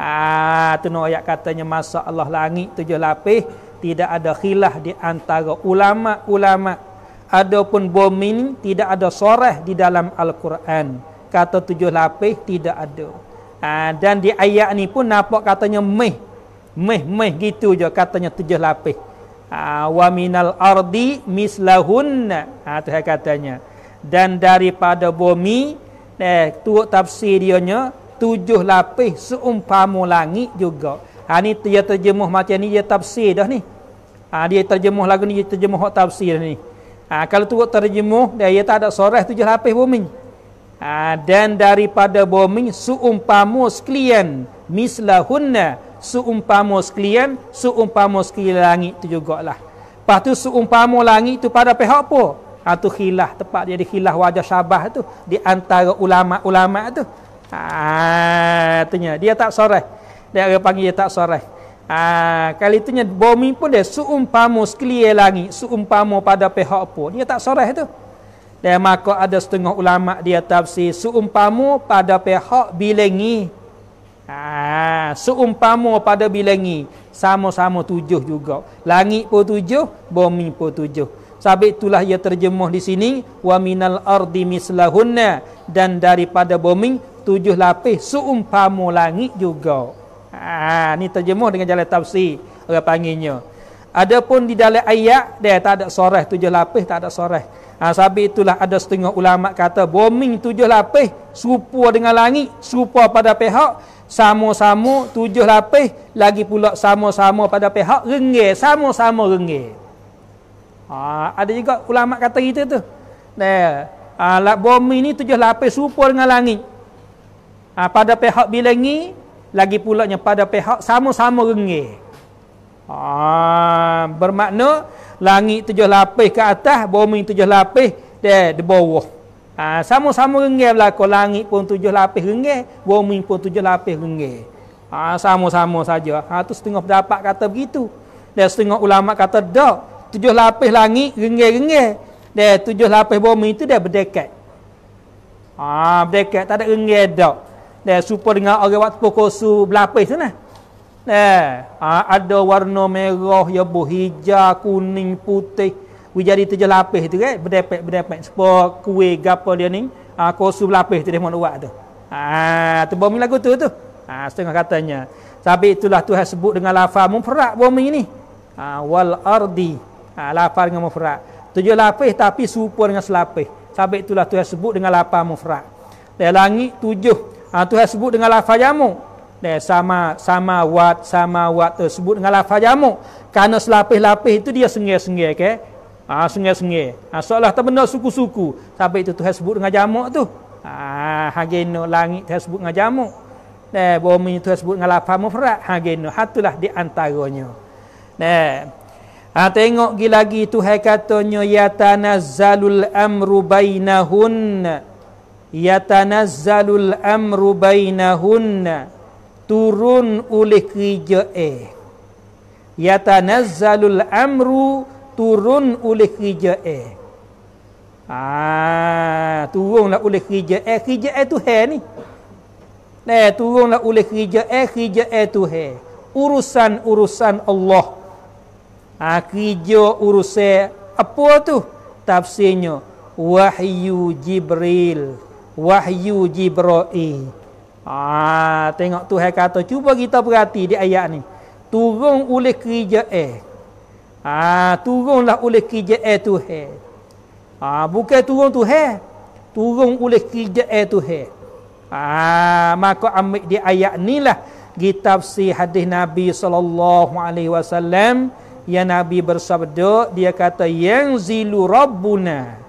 ah tu no ayat katanya masa Allah langit tu tujuh lapis tidak ada khilah di antara ulama-ulama adapun bumi ini, tidak ada soreh di dalam al-Quran kata tujuh lapis tidak ada ah dan di ayat ni pun nampak katanya meh meh meh gitu je katanya tujuh lapis Ha, wa minal ardi mislahunna ha, tu katanya dan daripada bumi eh tuok tafsir dianya tujuh lapis seumpama langit juga. Ha ni dia terjemuh macam ni dia tafsir dah ni. Ha dia terjemuh lagu ni dia terjemuh hak tafsir ni. Ha kalau tuok terjemuh dia, dia tak ada soreh tujuh lapis bumi. Ha dan daripada bumi seumpama sekalian mislahunna seumpama sekalian seumpama sekalian langit tu jugalah. Lepas tu seumpama langit tu pada pihak apa? ha, tu tepat jadi khilah wajah syabah tu di antara ulama-ulama tu artinya ah, ha, dia tak soreh dia orang panggil dia tak soreh ah kali itunya bomi pun dia seumpama sekelia lagi seumpama pada pihak pun dia tak soreh tu dan maka ada setengah ulama dia tafsir seumpama pada pihak bilangi Ah, seumpama pada bilangi sama-sama tujuh juga. Langit pun tujuh, bumi pun tujuh. Sabit itulah ia terjemuh di sini wa minal ardi mislahunna dan daripada bumi tujuh lapis seumpama langit juga. Ha ni terjemuh dengan jalan tafsir orang panggilnya. Adapun di dalam ayat dia tak ada sorah tujuh lapis tak ada sorah. Ha sabit itulah ada setengah ulama kata bumi tujuh lapis serupa dengan langit serupa pada pihak sama-sama tujuh lapis lagi pula sama-sama pada pihak renggir sama-sama renggir. Ha, ada juga ulama kata kita tu. Nah, ha, lak bumi ni tujuh lapis serupa dengan langit. Ha, pada pihak bilangi lagi pulaknya pada pihak sama-sama renggih. Ha, bermakna langit tujuh lapis ke atas, bumi tujuh lapis di di bawah. Ha, sama-sama renggih berlaku. Langit pun tujuh lapis renggih, bumi pun tujuh lapis renggih. Ha, sama-sama saja. Ha, tu setengah pendapat kata begitu. Dan setengah ulama kata, dak, tujuh lapis langit rengih-rengih. Dia tujuh lapis bumi itu dia berdekat. Ha, berdekat tak ada rengih dak. Dia serupa dengan orang waktu pokosu berlapis tu nah. Ha, ada warna merah, ya hijau, kuning, putih. Wi jadi tujuh lapis tu kan, berdepek-berdepek serupa kuih gapo dia ni. Ha, kosu lapis tu dia mau buat tu. Ha, tu bumi lagu tu tu. Ha, setengah katanya. Tapi itulah Tuhan sebut dengan lafaz mufrad bumi ni. Ha, wal ardi ha, lapar dengan mufrad tujuh lapis tapi serupa dengan selapis sampai itulah yang sebut dengan lapar mufrad dan langit tujuh ha, yang sebut dengan lafal jamuk dan sama sama wat sama wat tersebut dengan lafal jamuk Karena selapis-lapis itu dia sengih-sengih ke okay? ha, sengih-sengih ha, seolah terbenar suku-suku sampai itu Tuhan sebut dengan jamuk tu ha, hageno langit Tuhan sebut dengan jamuk dan bumi Tuhan sebut dengan lafal mufrad Hageno, hatulah di antaranya Nah, Ha, tengok lagi lagi tu hai katanya yatanazzalul amru bainahunna. Yatanazzalul amru bainahunna. Turun oleh kerja eh. Yatanazzalul amru turun oleh kerja eh. Ha, turunlah oleh kerja eh. Kerja eh tu hai ni. Eh, turunlah oleh kerja eh. Kerja eh tu hai. Urusan-urusan Allah ha, kerja urusan apa tu tafsirnya wahyu jibril wahyu jibril ah ha, tengok tu hai kata cuba kita perhati di ayat ni turun oleh kerja eh ha, turunlah oleh kerja eh tu hai ha, bukan turun tu hai turun oleh kerja eh tu hai Ah, maka ambil di ayat inilah kitab si hadis Nabi saw. alaihi yang Nabi bersabda dia kata yang zilu rabbuna.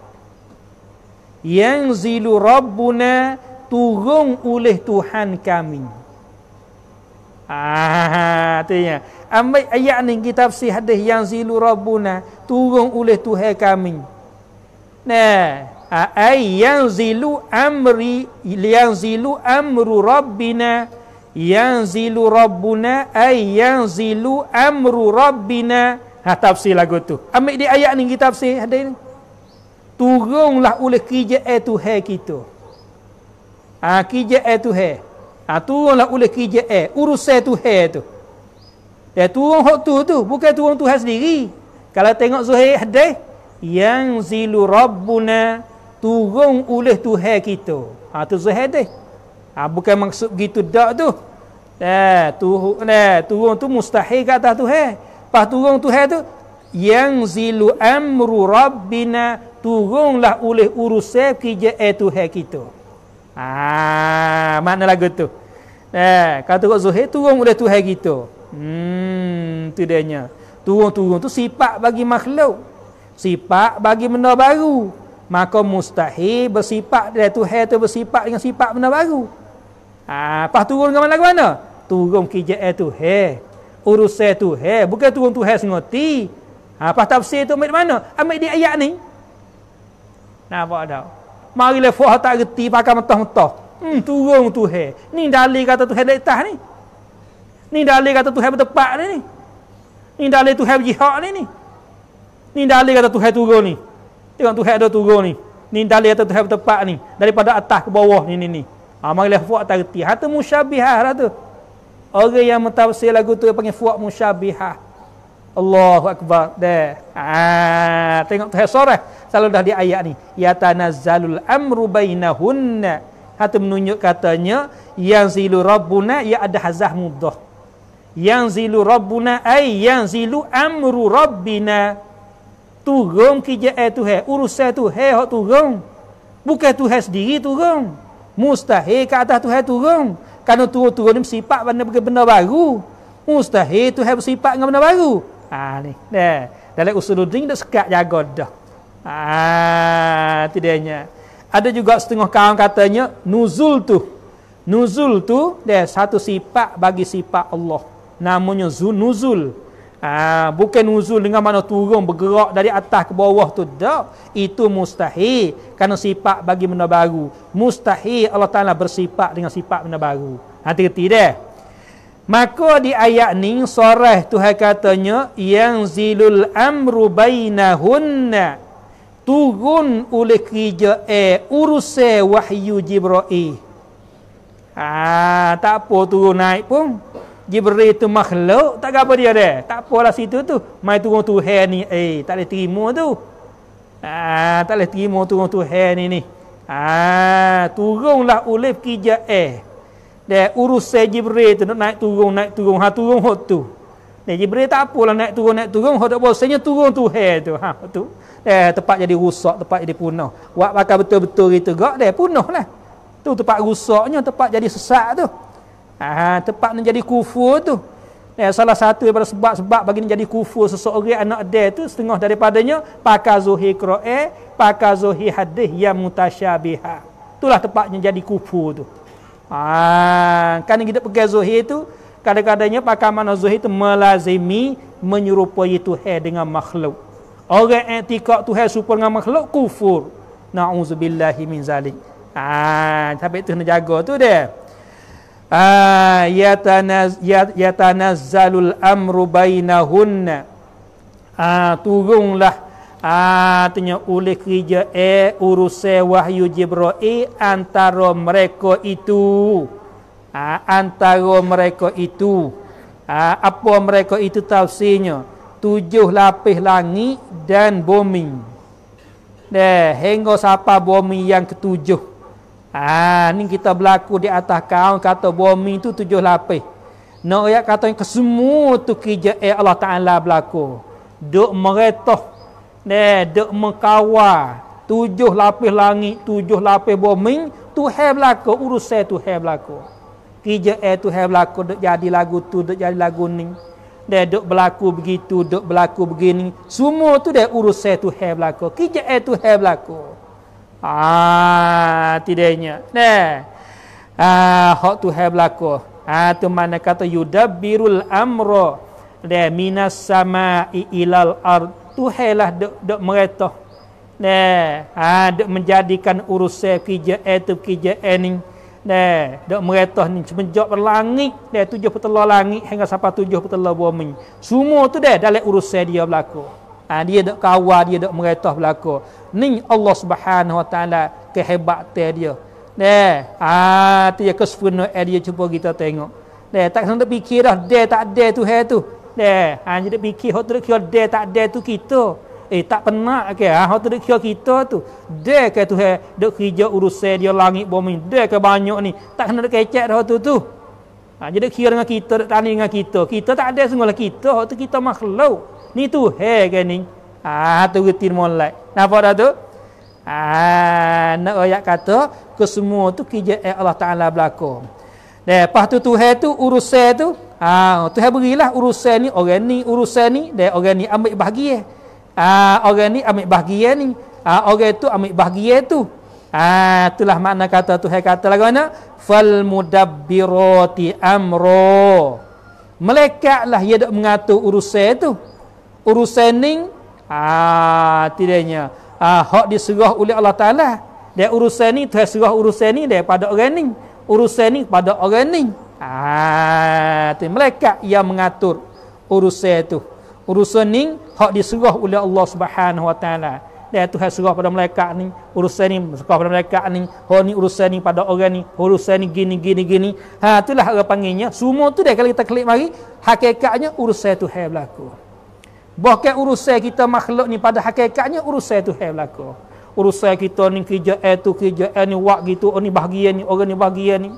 Yang zilu rabbuna turun oleh Tuhan kami. Ah, artinya ambil ayat ni kita tafsir hadis yang zilu rabbuna turun oleh Tuhan kami. Nah, ah, ai yang zilu amri yang zilu amru rabbina yang yanzilu rabbuna ay zilu amru rabbina ha tafsir lagu tu ambil di ayat ni kita tafsir ada ni turunlah oleh kerja Tuhan kita ha kerja Tuhan ha turunlah oleh kerja urusan Tuhan tu dia turun hak tu tu bukan turun Tuhan sendiri kalau tengok Zuhair ada yang zilu rabbuna turun oleh Tuhan kita ha tu Zuhair Ha, bukan maksud begitu dak tu. Eh, tu eh, turun tu mustahil ke atas Tuhan. Pas turun Tuhan tu yang zilu amru rabbina turunlah oleh urusan kerja eh Tuhan kita. Ha, mana lagu tu? Eh, kata kat Zuhair turun oleh Tuhan kita. Hmm, tu dia Turun-turun tu sifat bagi makhluk. Sifat bagi benda baru. Maka mustahil bersifat dari Tuhan tu bersifat dengan sifat benda baru apa ah, ha, turun ke mana ke mana? Turun kijak tu he. Urus saya tu he. Bukan turun tu he sengerti. Ha, ah, apa tafsir tu ambil mana? Ambil di ayat ni. Nampak tak? Marilah fuh tak reti pakai mentah-mentah. Hmm, turun tu he. Ni dalil kata tu he di atas ni. Ni dalil kata tu he bertepat ni ni. Ni dalil tu he jihad ni ni. Ni dalil kata tu he turun ni. Tengok tu he ada turun ni. Ni dalil kata tu he bertepat ni. Daripada atas ke bawah ni ni ni. Amalah ah, fuak tak reti. Harta musyabihah lah tu. Orang yang mentafsir lagu tu panggil fuak musyabihah. Allahu Akbar. Dah. Ah, tengok tu eh, surah. Selalu dah di ayat ni. Ya tanazzalul amru bainahunna. Hatta menunjuk katanya. Yang zilu rabbuna ya ada hazah mudah. Yang zilu rabbuna ay yang zilu amru rabbina. Turun kijak eh tu hai. Eh, Urusai tu hai hak turun. Bukan tu hai eh, sendiri turun. Turun. Mustahil ke atas Tuhan turun. Kerana turun-turun ni bersifat pada benda baru. Mustahil Tuhan bersifat dengan benda baru. Ha ni. Nah. Dalam usuluddin dia sekat jaga dah. Ha tidaknya. Ada juga setengah kaum katanya nuzul tu. Nuzul tu dia satu sifat bagi sifat Allah. Namanya zunuzul. nuzul. Ah, bukan nuzul dengan mana turun bergerak dari atas ke bawah tu tak. Itu mustahil kerana sifat bagi benda baru. Mustahil Allah Taala bersifat dengan sifat benda baru. Hati reti dah. Maka di ayat ni surah Tuhan katanya yang zilul amru bainahunna turun oleh kerja eh urusai wahyu Jibril. Ah, tak apa turun naik pun. Jibril tu makhluk tak apa dia dia tak apalah situ tu mai turun tu hair ni eh tak boleh terima tu ah tak boleh terima turun tu hair ni ni ah turunlah oleh kija eh dia urus Jibril tu nak naik turun naik turun ha turun hot tu dia Jibril tak apalah naik turun naik turun hot apa bosnya turun tu hair tu ha tu eh tempat jadi rusak tempat jadi punah buat pakai betul-betul gitu gak dia punahlah tu tempat rusaknya tempat jadi sesak tu Ah tempat menjadi kufur tu. Ya, salah satu daripada sebab-sebab bagi menjadi kufur seseorang anak dia tu setengah daripadanya pakai zuhir qira'i, pakai zuhir hadis yang mutasyabiha. Itulah tepatnya jadi kufur tu. Ah, kan kita pakai zuhir tu kadang-kadangnya pakai mana zuhir tu melazimi menyerupai Tuhan dengan makhluk. Orang etikak Tuhan serupa dengan makhluk kufur. Na'udzubillahi min zalik. Ah, ha, tapi itu nak jaga tu dia yatanazzalul amru bainahunna ah turunlah artinya oleh kerja eh urus wahyu jibril antara mereka itu ah, antara mereka itu ah, apa mereka itu tafsirnya tujuh lapis langit dan bumi deh hingga siapa bumi yang ketujuh Ah ni kita berlaku di atas kaum kata bumi tu tujuh lapis. Nak ayat kata yang semua tu kerja eh Allah Taala berlaku. Duk meretoh. Eh, duk mengkawa tujuh lapis langit, tujuh lapis bumi, Tuhan berlaku, urusan Tuhan berlaku. Kerja eh Tuhan berlaku, duk jadi lagu tu, duk jadi lagu ni. Dia duk berlaku begitu, duk berlaku begini. Semua tu dia urusan Tuhan berlaku. Kerja eh Tuhan berlaku. Ah, tidaknya. Nah. Ah, hak tu hai berlaku. Ah, tu mana kata yudabbirul amra de minas sama'i ilal ard. Tu hailah dok dok meretah. Nah, ah dok menjadikan urusan kerja itu kerja ini. Nah, dok meretah ni semenjak berlangit, dah tujuh petala langit hingga sampai tujuh petala bumi. Semua tu dah dalam urusan dia berlaku ha, dia dak kawal dia dak meretas belaka ni Allah Subhanahu wa taala kehebatan dia deh ah ha, dia kesfuno dia cuba kita tengok deh tak sempat ha, fikir dah dia tak ada tu hai tu deh ha, jadi fikir hot dia dia tak ada tu kita eh tak penak ke ha hot dia kita tu deh ke tu he dak kerja urus dia langit bumi deh ke banyak ni tak kena kecek dah tu tu Ha, jadi kira dengan kita, tak tani dengan kita. Kita tak ada semua kita. Waktu kita makhluk ni tu he ke kan, ni ah tu getin molai napa dah tu ah nak ayat kata ke semua tu kerja Allah Taala berlaku deh pas tu tu he tu urusan tu ah ha, tu he berilah urusan ni orang ni urusan ni deh orang ni ambil bahagia ah orang ni ambil bahagia ni ah orang tu ambil bahagia tu ah itulah makna kata tu he kata lagu mana fal mudabbirati amro Malaikatlah ia dok mengatur urusan tu. Urusaning ah tidaknya ah hak diserah oleh Allah Taala dia urusan ni Tuhan serah urusan ni daripada orang ni urusan ni pada orang ni ah tu mereka yang mengatur urusan itu urusan ni hak diserah oleh Allah Subhanahu Wa Taala dia Tuhan serah pada mereka ni urusan ni serah pada mereka ni hak ni urusan ni pada orang ni urusan ni gini gini gini ha itulah orang panggilnya semua tu dia kalau kita klik mari hakikatnya urusan Tuhan berlaku Bahkan urusan kita makhluk ni pada hakikatnya urusan tu hal berlaku. Urusan kita ni kerja air eh tu kerja air eh ni wak gitu, orang oh ni bahagian ni, orang ni bahagian ni.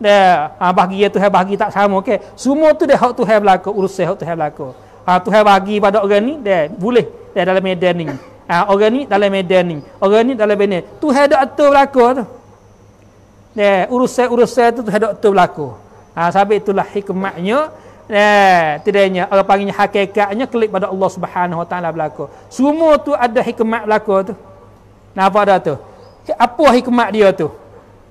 Nah, ha, ah, bahagian tu hal bahagia tak sama okey. Semua tu dah hak tu hal berlaku, urusan hak tu hal berlaku. Ha ah, tu hal bagi pada orang ni, dia boleh dia dalam medan ni. Ha, orang ni dalam medan ni. Orang ni dalam benar. Tu hal dak tu berlaku tu. Nah, urusan-urusan tu tu hal dak tu berlaku. Ha sebab itulah hikmahnya Eh, tidaknya orang panggilnya hakikatnya klik pada Allah Subhanahu Wa Taala berlaku. Semua tu ada hikmat berlaku tu. Napa ada tu? Apa hikmat dia tu?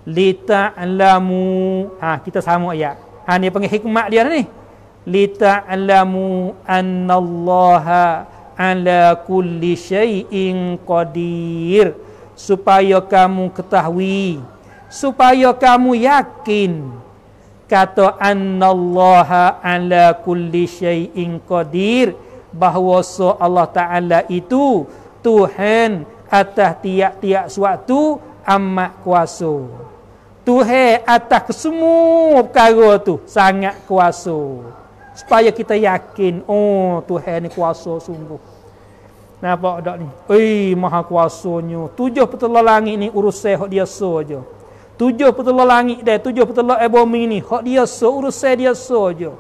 Lita'lamu. Ha, kita sama ya. Ha ni panggil hikmat dia ni. Lita Lita'lamu annallaha ala kulli syai'in qadir. Supaya kamu ketahui, supaya kamu yakin kata annallaha ala kulli syai'in qadir bahawa so Allah Ta'ala itu Tuhan atas tiap-tiap suatu amat kuasa Tuhan atas semua perkara tu sangat kuasa supaya kita yakin oh Tuhan ni kuasa sungguh Nampak tak ni? Eh, maha kuasanya. Tujuh petulah langit ni urus sehat dia so je tujuh petelah langit dia, tujuh petelah air bumi ni. Hak dia so, urusan dia so je.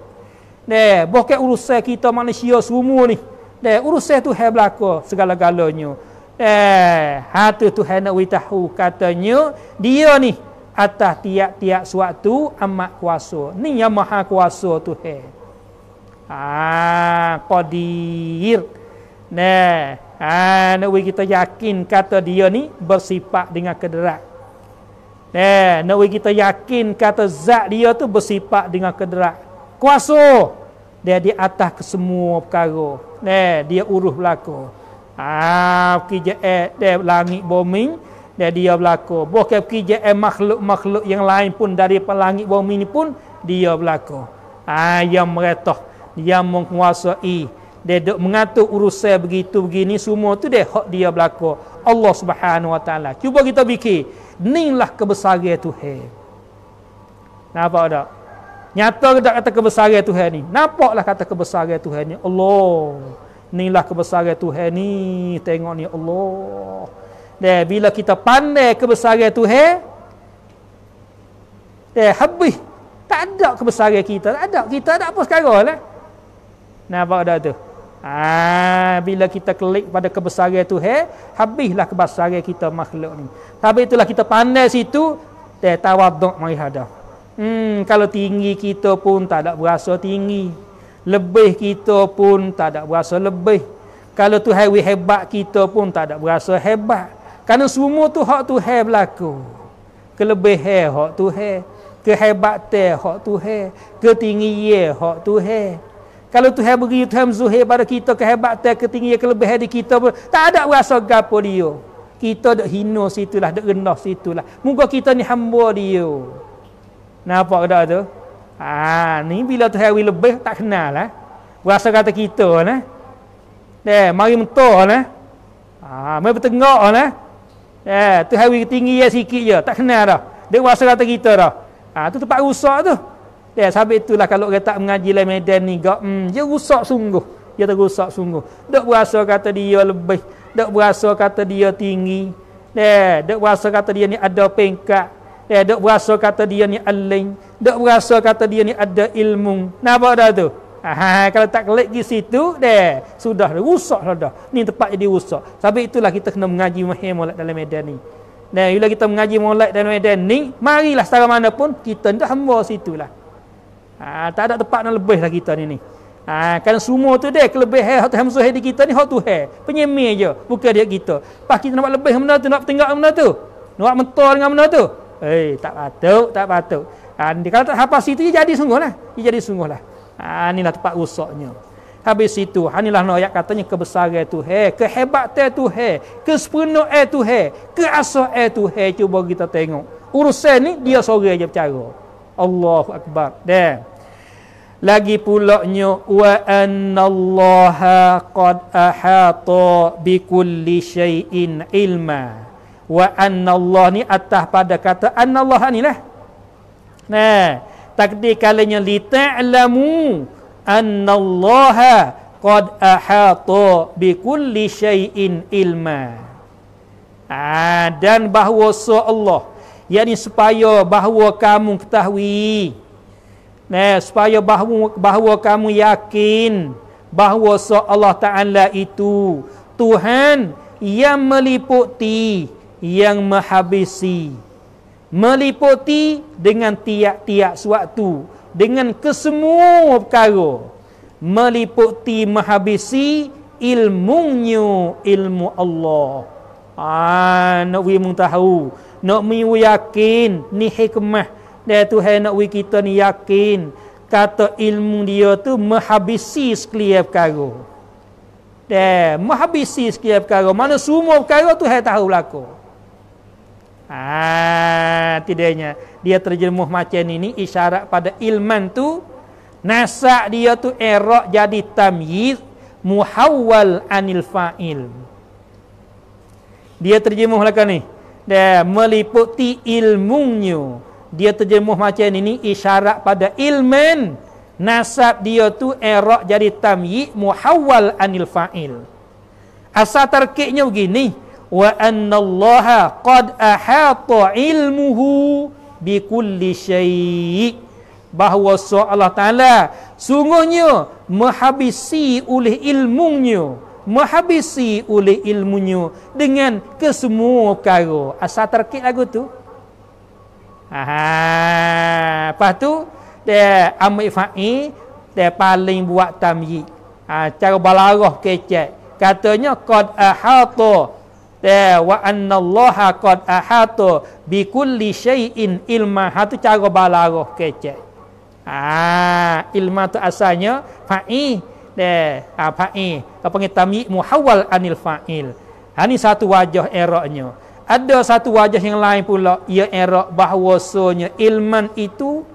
Dia, bukan urusan kita manusia semua ni. Dia, urusan tu hal berlaku segala-galanya. Eh, hatu tu hal nak beritahu katanya, dia ni atas tiap-tiap suatu amat kuasa. Ni yang maha kuasa tu hal. Ah, Qadir. Nah, ah, ha, nak kita yakin kata dia ni bersifat dengan kederaan. Eh, nak bagi kita yakin kata zat dia tu bersifat dengan kederat. Kuasa dia di atas semua perkara. Eh, dia urus berlaku. Ah, pergi je eh, dia langit bumi, dia dia berlaku. Bukan pergi je eh, makhluk-makhluk yang lain pun dari langit bumi ni pun dia berlaku. Ah, yang meretah, yang menguasai. Dia duk mengatur urusan begitu begini semua tu deh hak dia berlaku. Allah Subhanahu Wa Taala. Cuba kita fikir inilah kebesaran Tuhan. Nampak tak? Nyata ke tak kata kebesaran Tuhan ni? Nampaklah kata kebesaran Tuhan ni. Allah. Inilah kebesaran Tuhan ni. Tengok ni Allah. Dan bila kita pandai kebesaran Tuhan, dan habis. Tak ada kebesaran kita. Tak ada. Kita tak apa sekarang lah. Nampak tak tu? Ah, bila kita klik pada kebesaran tu he, habislah kebesaran kita makhluk ni. Tapi itulah kita pandai situ, dia tawaduk mai hada. Hmm, kalau tinggi kita pun tak ada berasa tinggi. Lebih kita pun tak ada berasa lebih. Kalau tu hai hebat kita pun tak ada berasa hebat. Karena semua tu hak tu hai berlaku. Kelebihan hak tu hai. Kehebatan hak tu hai. ye, hak tu hai kalau Tuhan beri Tuhan zuhir pada kita kehebatan ketinggian kelebihan di kita pun tak ada rasa gapo dia kita dak hina situlah dak rendah situlah muka kita ni hamba dia nampak ada tu ah ni bila Tuhan wi lebih tak kenal lah eh. rasa kata kita nah eh. eh mari mentah eh. nah ha, ah mai bertengok nah deh Tuhan wi tinggi ya sikit je tak kenal dah dia rasa kata kita dah ah tu tempat rusak tu Ya, sebab itulah kalau kita tak mengaji lain medan ni, gak, hmm, dia rusak sungguh. Dia terusak sungguh. Tak berasa kata dia lebih. Tak berasa kata dia tinggi. Ya, tak berasa kata dia ni ada pengkat. Ya, tak berasa kata dia ni aling. Tak berasa kata dia ni ada ilmu. Napa dah tu? Aha, kalau tak klik di situ, deh, sudah rusak dah. Ni tempat jadi rusak. Sebab itulah kita kena mengaji mahimulat dalam medan ni. Dan bila kita mengaji mulai dalam medan ni, marilah secara mana pun kita dah hamba situlah. Ha, tak ada tempat nak lebih lah kita ni ni. Ha, kan semua tu dia kelebihan hak Tuhan di kita ni hak Tuhan. Penyemir aja bukan dia kita. Pas kita nak buat lebih mana tu, nak tengok mana tu. Nak mentor dengan mana tu. Eh, tak patut, tak patut. Ha, kalau tak apa situ, dia jadi sungguh lah. Dia jadi sungguh lah. Ha, inilah tempat rusaknya. Habis itu, ha, inilah no ayat katanya kebesaran tu. Hey, kehebatan tu. Hey, kesepenuh eh tu. Hey, keasuh eh tu. Hey, cuba kita tengok. Urusan ni, dia sorang je bercara. Allahu Akbar. Dah lagi pula nyo wa annallaha qad ahata bi kulli syai'in ilma wa annallah ni atas pada kata annallah ni lah nah takdir kalanya li ta'lamu annallaha qad ahata bi kulli syai'in ilma ah dan bahawa so Allah yakni supaya bahawa kamu ketahui Nah, supaya bahawa, bahawa kamu yakin bahawa Allah Ta'ala itu Tuhan yang meliputi, yang menghabisi. Meliputi dengan tiap-tiap suatu dengan kesemua perkara. Meliputi, menghabisi ilmunya ilmu Allah. Ah, nak wimu tahu, nak wimu yakin, ni hikmah dia Tuhan nak we kita ni yakin kata ilmu dia tu menghabisi sekalian perkara Dia menghabisi sekalian perkara mana semua perkara Tuhan tahu berlaku ah tidaknya dia terjemuh macam ini isyarat pada ilman tu nasak dia tu erok jadi tamyiz muhawwal anil fa'il dia terjemuh lakan ni dia meliputi ilmunya dia terjemuh macam ini isyarat pada ilmen nasab dia tu erok jadi tamyi muhawwal anil fa'il asal terkiknya begini wa anna allaha qad ahata ilmuhu bi kulli syai' bahawa Allah Ta'ala sungguhnya menghabisi oleh ilmunya menghabisi oleh ilmunya dengan kesemua kaya asal terkik lagu tu Ha, lepas tu dia ambil fa'i dia paling buat tamyi. Ha, cara balarah kecek. Katanya qad ahata ta wa anna Allah qad ahata bi kulli shay'in ilma. Ha tu cara balarah kecek. Ha, ilma tu asalnya fa'i dia ha, fa'i. Kau panggil tamyi muhawwal anil fa'il. Ha ni satu wajah eraknya ada satu wajah yang lain pula ia erak bahwasanya ilman itu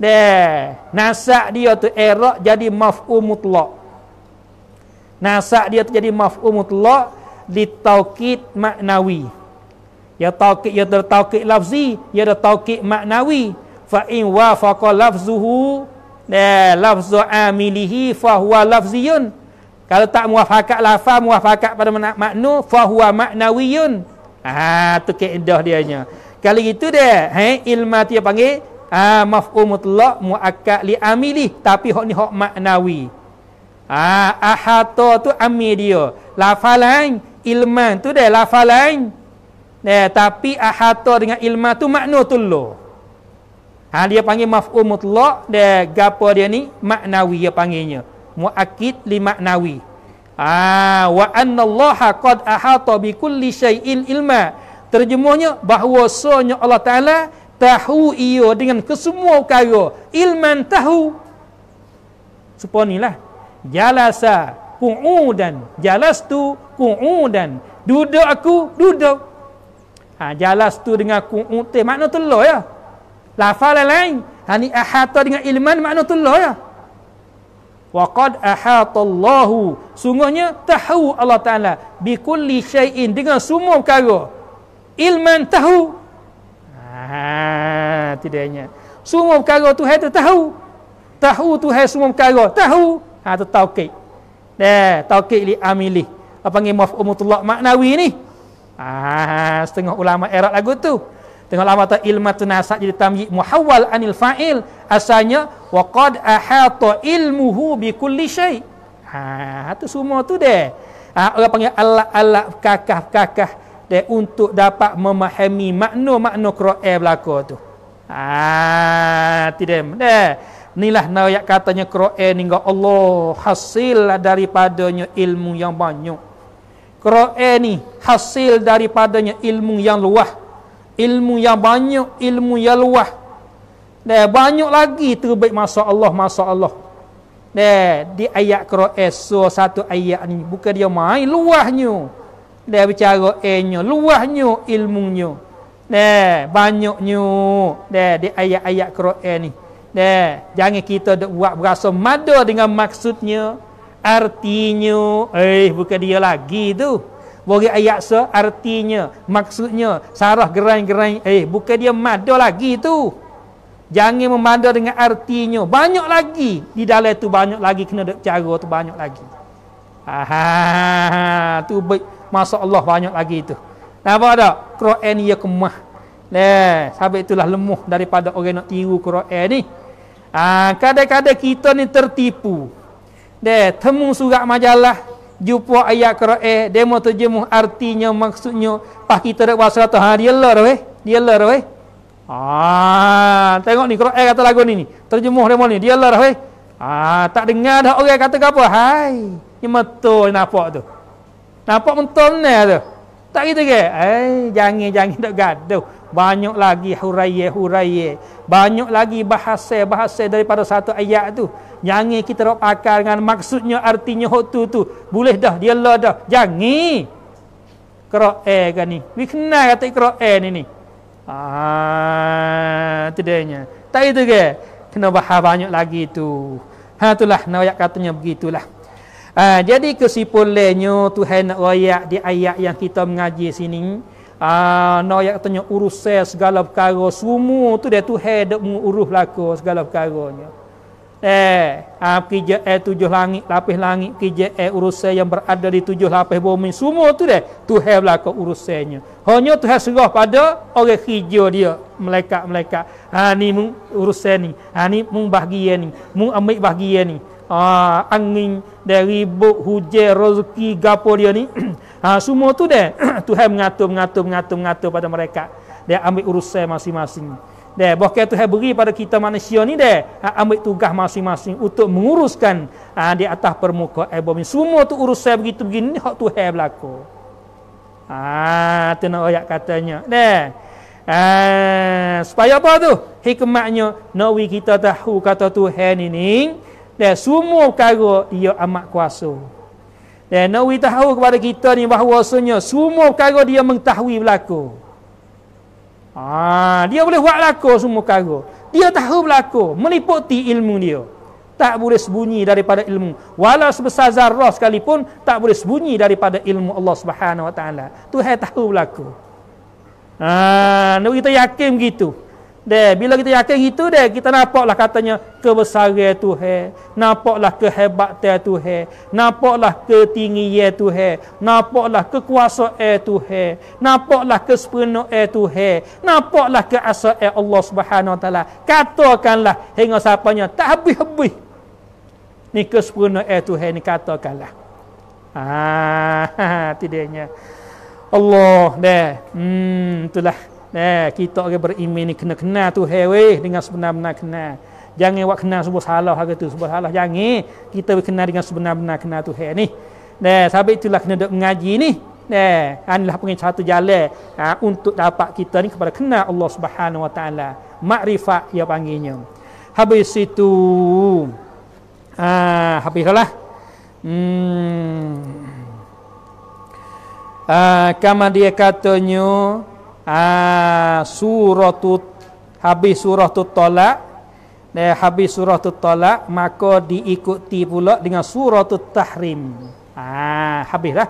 deh nasak dia tu erak jadi maf'ul mutlak nasak dia tu jadi maf'ul mutlak di taukid maknawi ya taukid ya taukid lafzi ya taukid maknawi fa in wafaqa lafzuhu deh lafzu amilihi fa huwa lafziyun kalau tak muafakat lafaz muafakat pada makna fa huwa maknawiyun Ha tu kaedah dia nya. Kali itu dia, ha ilma dia panggil ha ah, maf'ul mutlaq muakkad li amili tapi hok ni hok maknawi. Ha ahata tu ami dia. Lafalan ilman tu dia lafalan. Eh, tapi ahata dengan ilma tu makna tullo. Ha dia panggil maf'ul mutlaq dia gapo dia ni maknawi dia panggilnya. Muakkid li maknawi. Ah, wa anna Allah qad ahata bi kulli syai'il ilma. Terjemahnya bahwasanya Allah Taala tahu ia dengan kesemua perkara. Ilman tahu. Seponilah. Jalasa ku'udan. Jalastu ku'udan. Duduk aku, duduk. Ha, jalas tu dengan ku'ud. Makna tu lah ya. Lafal lain. Ha, ni ahata dengan ilman makna tu lah ya waqad ahatallahu sungguhnya tahu Allah Ta'ala bi kulli syai'in dengan semua perkara ilman tahu ha, tidaknya semua perkara Tuhan tu tahu tahu Tuhan semua perkara tahu ha, tu tauqid dah tauqid li amilih apa panggil maf'umutullah maknawi ni ha, setengah ulama Arab lagu tu tengok lama tu ilmatun nasak jadi tamyi muhawwal anil fa'il asalnya wa qad ahata ilmuhu bi kulli syai ha tu semua tu deh ha, orang panggil alat-alat kakah-kakah deh untuk dapat memahami makna-makna Quran belaka tu ha tidak deh Inilah nayak katanya Quran ni Allah hasil daripadanya ilmu yang banyak. Quran ni hasil daripadanya ilmu yang luah. Ilmu yang banyak, ilmu yang luah. Dah banyak lagi terbaik masa Allah masa Allah. Dah di ayat Quran eh, so satu ayat ni bukan dia main luahnya. Dah bicara enyo luahnya ilmunya. Dah banyaknya dah di ayat-ayat Quran ni. Dah jangan kita dah buat berasa mada dengan maksudnya artinya eh bukan dia lagi tu. Bagi ayat so artinya maksudnya sarah gerai-gerai eh bukan dia mada lagi tu. Jangan memandang dengan artinya. Banyak lagi. Di dalam itu banyak lagi. Kena ada cara tu banyak lagi. Aha, tu baik. Masa Allah banyak lagi itu. Nampak tak? Quran ia kemah. Nah, sampai itulah lemuh daripada orang nak tiru Quran ni. Ah, kadang-kadang kita ni tertipu. Dah, temu surat majalah, jumpa ayat Quran, demo terjemuh artinya maksudnya, pas kita nak bahasa tu, ha, dia lah, weh. Dia lah, weh. Ah, tengok ni Quran kata lagu ni ni. Terjemuh dia ni. Dia lah weh. Ah, tak dengar dah orang kata apa? Hai. Ni betul nampak tu. Nampak mentol ni tu. Tak gitu ke? Eh, jangan-jangan tak gaduh. Banyak lagi huraiye, huraiye. Banyak lagi bahasa-bahasa daripada satu ayat tu. Jangan kita nak pakar dengan maksudnya artinya hok tu tu. Boleh dah, dia lah dah. Jangan. Kera'e kan ni. Wih kenal kata kera'e ni ni. Ah, ha, tidaknya. Tak itu ke? Kena bahas banyak lagi tu. Ha itulah nak katanya begitulah. Ah, jadi kesimpulannya Tuhan nak royak di ayat yang kita mengaji sini. Ah, ha, nak ayat katanya urus segala perkara semua tu dia Tuhan dak mengurus laku segala perkaranya eh api ah, je eh tujuh langit lapis langit ki je eh urus yang berada di tujuh lapis bumi semua tu deh tu hebla ke urusannya hanya tu serah pada orang hijau dia mereka, mereka. ha ah, ni mung urusan ni ha ni mung bahagian ni mung ambil bahagian ni Ah angin dari buk hujan rezeki gapo dia ni Ah semua tu deh tuhan mengatur mengatur mengatur mengatur pada mereka dia ambil urusan masing-masing dia bahkan Tuhan beri pada kita manusia ni deh, ha, ambil tugas masing-masing untuk menguruskan ha, di atas permukaan bumi. Semua tu urus saya begitu begini hak tu Tuhan berlaku. Ah, ha, tu ayat katanya. deh, ha, supaya apa tu? hikmahnya, nawi kita tahu kata Tuhan ini deh, semua perkara dia amat kuasa. deh, nawi tahu kepada kita ni bahawasanya semua perkara dia mengetahui berlaku. Ha, dia boleh buat laku semua kargo. Dia tahu berlaku, meliputi ilmu dia. Tak boleh sembunyi daripada ilmu. Walau sebesar zarah sekalipun, tak boleh sembunyi daripada ilmu Allah Subhanahu SWT. Tuhan tahu berlaku. Ha, kita yakin begitu. Deh, bila kita yakin gitu deh, kita nampaklah katanya kebesaran Tuhan, nampaklah kehebatan Tuhan, nampaklah ketinggian Tuhan, nampaklah kekuasaan Tuhan, nampaklah kesepenuhan Tuhan, nampaklah keasaan Allah Subhanahu Wa Taala. Katakanlah hingga sapanya tak habis-habis. Ni kesempurnaan Tuhan ni katakanlah. Ah, tidaknya. Allah deh. Hmm, itulah. Nah, eh, kita orang beriman ni kena kena tu hewe dengan sebenar-benar kena. Jangan awak kena semua salah hari tu, semua salah jangan. Kita berkenal dengan sebenar-benar kena tu hewe ni. Nah, eh, sabit itulah kena dok mengaji ni. Nah, eh, anlah pengin satu jalan ha, untuk dapat kita ni kepada kena Allah Subhanahu Wa Taala. Makrifat ya panggilnya. Habis situ, ha, habislah. Hmm. Ah, kama dia katanya Ah, surah tu habis surah tu tolak dan habis surah tu tolak maka diikuti pula dengan surah tu tahrim ah habis dah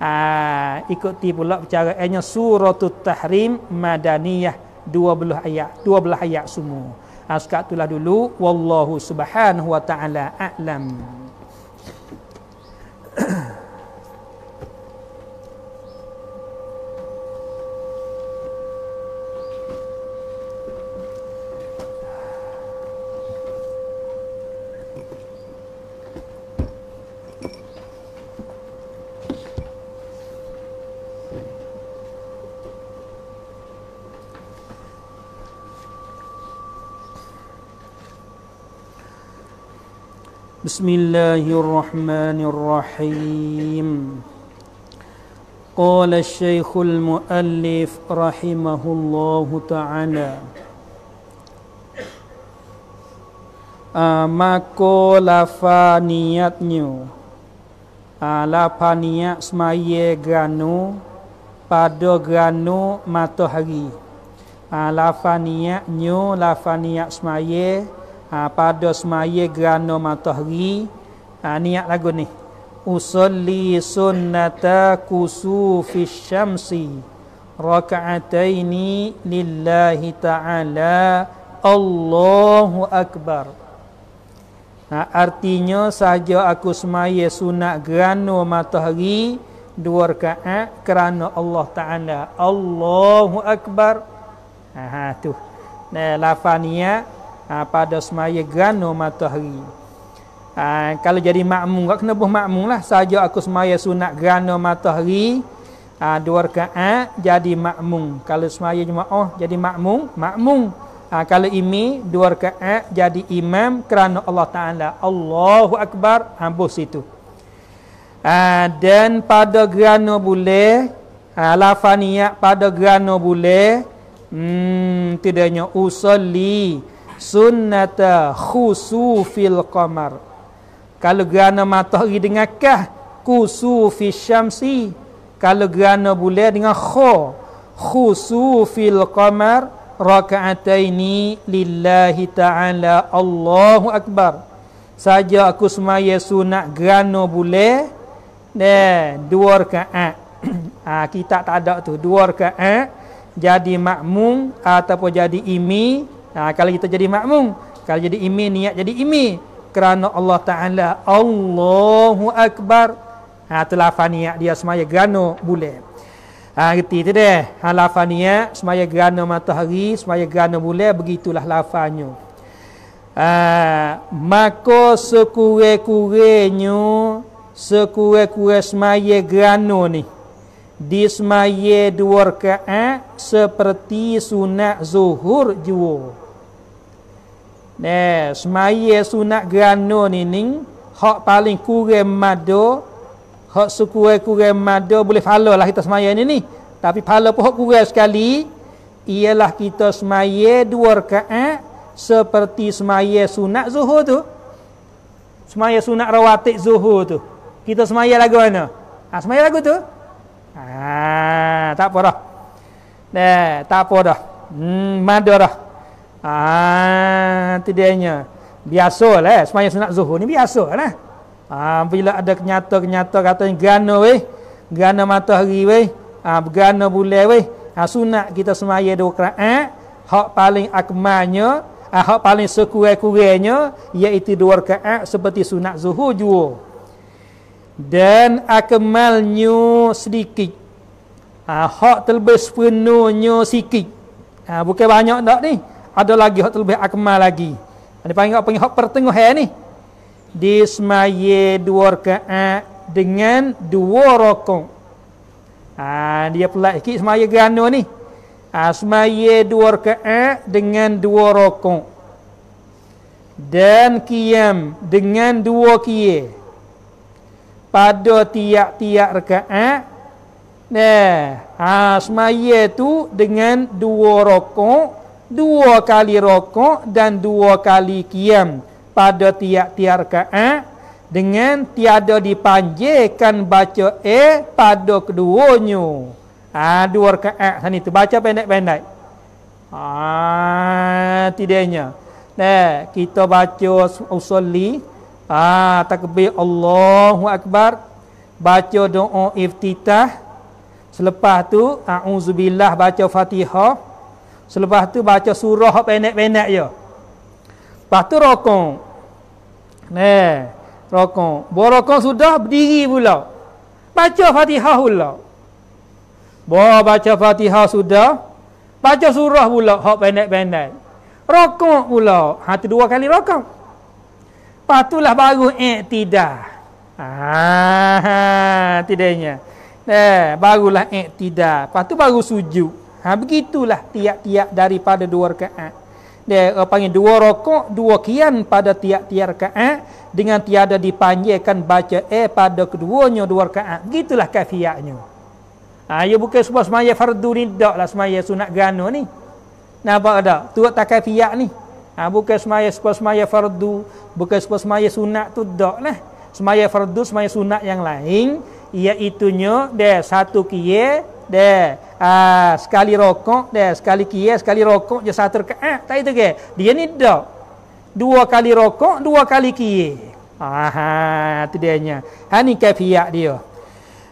ah ikuti pula cara hanya surah tu tahrim madaniyah 12 ayat 12 ayat semua ah sekat itulah dulu wallahu subhanahu wa taala a'lam بسم الله الرحمن الرحيم قال الشيخ المؤلف رحمه الله تعالى ما قول فانيات نيو لا فانيات اسمعي غانو بادو غانو ماتو هري لا فانيات نيو لا فانيات اسمعي غانو ha, pada semaya gerana matahari ha, niat lagu ni usalli sunnata kusu fi syamsi raka'ataini lillahi ta'ala Allahu Akbar ha, artinya sahaja aku semaya sunat gerana matahari dua rakaat kerana Allah Ta'ala Allahu Akbar ha, tu nah, lafaz niat ha, pada semaya gerhana matahari. Ha, kalau jadi makmum, tak kena buat makmum lah. Saja aku semaya sunat gerhana matahari, ha, dua rekaat jadi makmum. Kalau semaya cuma oh jadi makmum, makmum. Ha, kalau ini dua rekaat jadi imam kerana Allah Ta'ala. Allahu Akbar, hampus itu. Ha, dan pada gerhana boleh, ha, pada gerhana boleh, hmm, tidaknya usali. Usali sunnata khusufil qamar kalau gerhana matahari dengan kah khusufi syamsi kalau gerhana bulan dengan kho khusufil qamar raka'ataini lillahi ta'ala Allahu Akbar saja aku semaya sunat gerhana bulan dan dua rakaat ha, ah, kita tak ada tu dua rakaat jadi makmum ataupun jadi imi ha, Kalau kita jadi makmum Kalau jadi imi, niat jadi imi Kerana Allah Ta'ala Allahu Akbar ha, Itulah faniak dia semaya gerana boleh Ha, gerti tu deh. Ha, lafa semaya gerana matahari, semaya gerana boleh, begitulah lafanya. Ha, maka sekurek-kureknya, sekurek-kurek semaya gerana ni, di semaya dua rakaat seperti sunat zuhur jua. Nah, semaya sunat grano ni ni hak paling kurang mado hak suku kurang mado boleh falo lah kita semaya ni ni. Tapi falo pun hak kurang sekali ialah kita semaya dua rakaat seperti semaya sunat zuhur tu. Semaya sunat rawatik zuhur tu. Kita semaya lagu mana? Ha, semaya lagu tu. Ha, tak apa dah. Nah, tak apa dah. Hmm, mado dah. Ah, itu dia nya. Biasa lah, eh. semuanya senak zuhur ni biasa lah. Eh. Ah, bila ada kenyata-kenyata katanya gerana weh, gerana matahari weh, ah, gerana bulan weh, ah, sunat kita semuanya dua kera'at, eh. hak paling akmalnya, ah, hak paling sekurai-kurainya, iaitu dua kera'at seperti sunat zuhur juga. Dan akmalnya sedikit. Ah, hak terlebih sepenuhnya sikit. Ah, bukan banyak tak ni? ada lagi hak lebih akmal lagi. Ini panggil apa panggil hak pertengah hari ni. Di semaya dua rakaat dengan dua rokok. Ah dia pula sikit semaya gano ni. Ah semaya dua rakaat dengan dua rokok. Dan kiam dengan dua kiam. Pada tiap-tiap rakaat Nah, ha, semaya tu dengan dua rokok dua kali rokok dan dua kali kiam pada tiap-tiap rakaat dengan tiada dipanjekan baca e pada keduanya. Ha, dua rakaat sana tu baca pendek-pendek. Ha, tidaknya. Nah, kita baca usolli ha, takbir Allahu akbar baca doa iftitah selepas tu auzubillah baca fatihah Selepas tu baca surah penek-penek je. Lepas tu rokong. Nah, rokong. Buat rokong sudah berdiri pula. Baca fatihah pula. Buat baca fatihah sudah. Baca surah pula. Hak penek-penek. Rokong pula. Hati dua kali rokong. Patulah tu lah baru eh, tidak. Ah, tidaknya. Nah, barulah eh, tidak. Lepas tu baru sujud. Ha, begitulah tiap-tiap daripada dua rakaat. Dia uh, panggil dua rokok, dua kian pada tiap-tiap rakaat dengan tiada dipanjakan baca eh pada keduanya dua rakaat. Gitulah kafiatnya. Ha, ia ya bukan sebuah semaya fardu ni, tak lah semaya sunat gana ni. Nampak ada tu tak kafiat ni. Ha, bukan semaya sebuah semaya fardu, bukan sebuah semaya sunat tu, tak lah. Semaya fardu, semaya sunat yang lain, iaitunya dia satu kia, deh ah sekali rokok deh sekali kia sekali rokok je satu rakaat eh, tak itu ke dia ni dah dua kali rokok dua kali kia aha tu dia nya ha ni kafiat dia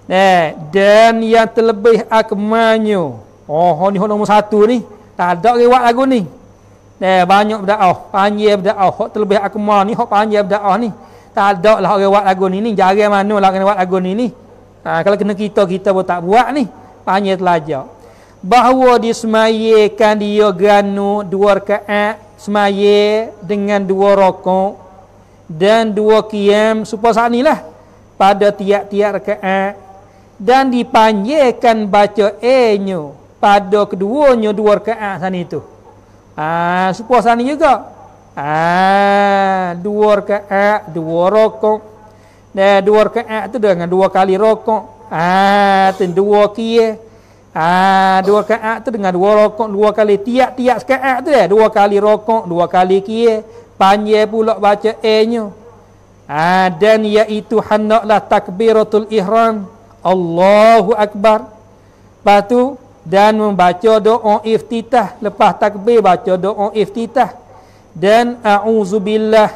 Eh, dan yang terlebih akmanyo. Oh, ni hono nombor satu ni. Tak ada riwayat lagu ni. Eh, banyak berdakwah, panjang berdakwah, hok terlebih akmal ni, hok panjang berdakwah ni. Tak ada lah riwayat lagu ni ni, jarang mana lah riwayat lagu ni ni. Ha, kalau kena kita kita pun tak buat ni tanya telajar bahawa disemayakan dia ganu dua rakaat semaya dengan dua rokok dan dua kiam supaya saat inilah pada tiap-tiap rakaat dan dipanjakan baca e enyo pada keduanya dua rakaat sana itu. Ah ha, supaya sana juga. Ah dua rakaat dua rokok. Nah dua rakaat itu dengan dua kali rokok Ah, tu dua kia. Eh. Ah, dua kaat ah, tu dengan dua rokok dua kali tiap-tiap sekaat ah, tu eh. Dua kali rokok, dua kali kia. Eh. Panjir pula baca A-nya. Ah, dan iaitu hendaklah takbiratul ihram. Allahu Akbar. Lepas tu, dan membaca doa iftitah. Lepas takbir, baca doa iftitah. Dan a'udzubillah.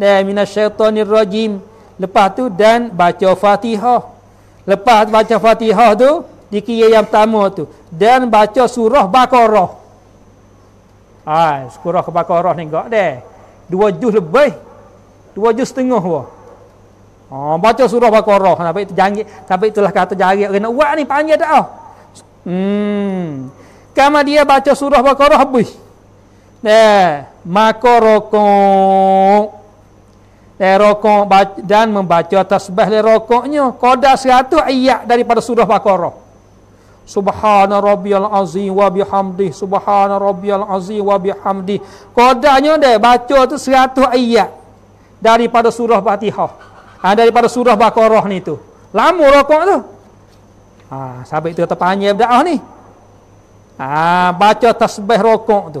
Dan eh, minasyaitanirrajim. Lepas tu, dan baca fatihah. Lepas baca Fatihah tu dikira yang pertama tu dan baca surah Baqarah. ha, surah Baqarah ni gak deh. Dua juz lebih. Dua juz setengah wah. Ha, baca surah Baqarah sampai terjangi tapi itulah kata jari kena buat ni panjang dah. Oh. Hmm. Kama dia baca surah Baqarah habis. Nah, makarokong Terokok dan membaca tasbih rokoknya Koda seratus ayat daripada surah Baqarah. Subhana rabbiyal azim wa bihamdih. Subhana rabbiyal azim wa bihamdih. Kodanya dia baca tu seratus ayat. Daripada surah Fatihah. Ha, daripada surah Baqarah ni tu. Lama rokok tu. Ha, sampai tu kata panjang berda'ah ni. Ha, baca tasbih rokok tu.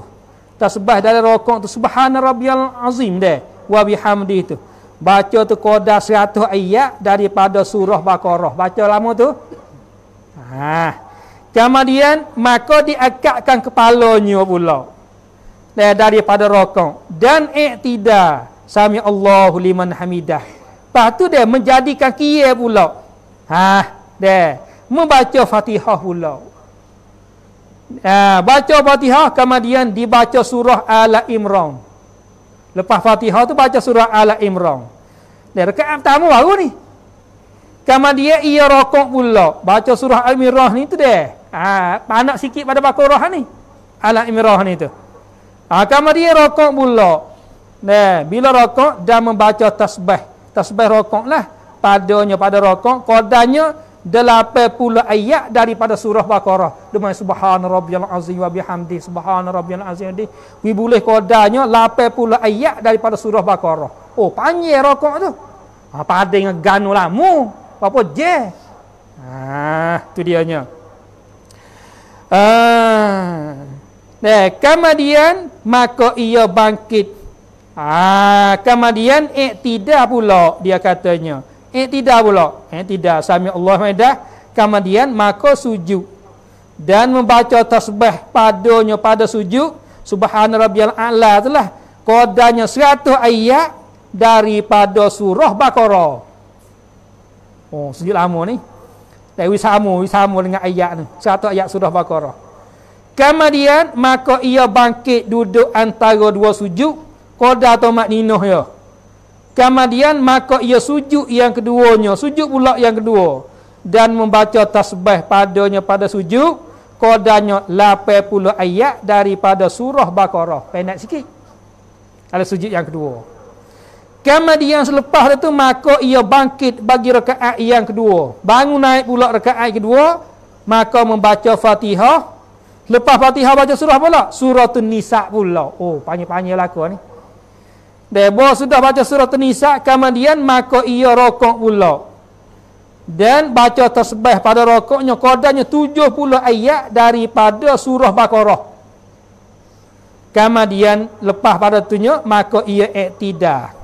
Tasbih dari rokok tu. Subhana rabbiyal azim dia wa bihamdi tu. Baca tu qada 100 ayat daripada surah Baqarah. Baca lama tu. Ha. Kemudian maka diakatkan kepalanya pula. Dan eh, daripada rokok dan iktidal sami Allahu liman hamidah. Lepas tu dia menjadikan kiyah pula. Ha, dia membaca Fatihah pula. Ha, baca Fatihah kemudian dibaca surah Al-Imran. Lepas Fatihah tu baca surah Ala Imran. Dan rekaan pertama baru ni. Kama dia ia rokok pula. Baca surah Al Imran ni tu deh. Ha, ah, panak sikit pada Baqarah ni. Ala Imran ni tu. Ah, kama dia rokok pula. Nah, bila rokok dah membaca tasbih. Tasbih rokok lah. Padanya pada rokok. Kodanya 80 ayat daripada surah Baqarah. Demai subhan rabbiyal azim wa bihamdi subhan rabbiyal azim. Di. Wi boleh kodanya 80 ayat daripada surah Baqarah. Oh, panjang rokok tu. Ha, pada dengan ganu lamu. Apa je? Ah, tu dia nya. Ah. Nah, eh, kemudian maka ia bangkit. Ah, kemudian tidak pula dia katanya. Eh tidak pula. Eh tidak. Sami Allah maidah. Kemudian maka sujud. Dan membaca tasbih padanya pada sujud. Subhanallah Rabbiyal A'la itulah. Kodanya seratus ayat daripada surah Baqarah. Oh, sujud lama ni. Tapi sama, sama dengan ayat ni. Satu ayat surah Baqarah. Kemudian, maka ia bangkit duduk antara dua sujud. Kodah atau maknino ya. Kemudian maka ia sujud yang keduanya, sujud pula yang kedua dan membaca tasbih padanya pada sujud kodanya 80 ayat daripada surah Bakarah. Penat sikit. Ada sujud yang kedua. Kemudian selepas itu maka ia bangkit bagi rekaat yang kedua. Bangun naik pula rekaat kedua maka membaca Fatihah. Lepas Fatihah baca surah pula. Surah Tun Nisa pula. Oh, panjang-panjang lakon ni. Eh? Debo sudah baca surah Nisa, kemudian maka ia rokok pula. Dan baca tasbih pada rokoknya kodanya 70 ayat daripada surah Baqarah. Kemudian lepas pada tunya maka ia iktidah.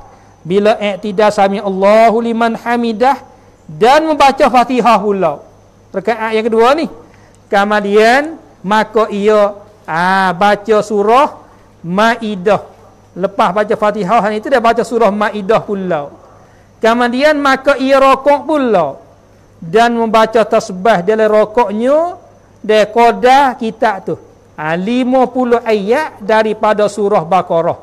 Bila iktidah sami Allahu liman hamidah dan membaca Fatihah pula. Rakaat yang kedua ni. Kemudian maka ia ah baca surah Maidah Lepas baca Fatihah ni, itu dia baca surah Maidah pula. Kemudian maka ia rokok pula dan membaca tasbih dalam rokoknya dia qada kitab tu. Ah ha, 50 ayat daripada surah Baqarah.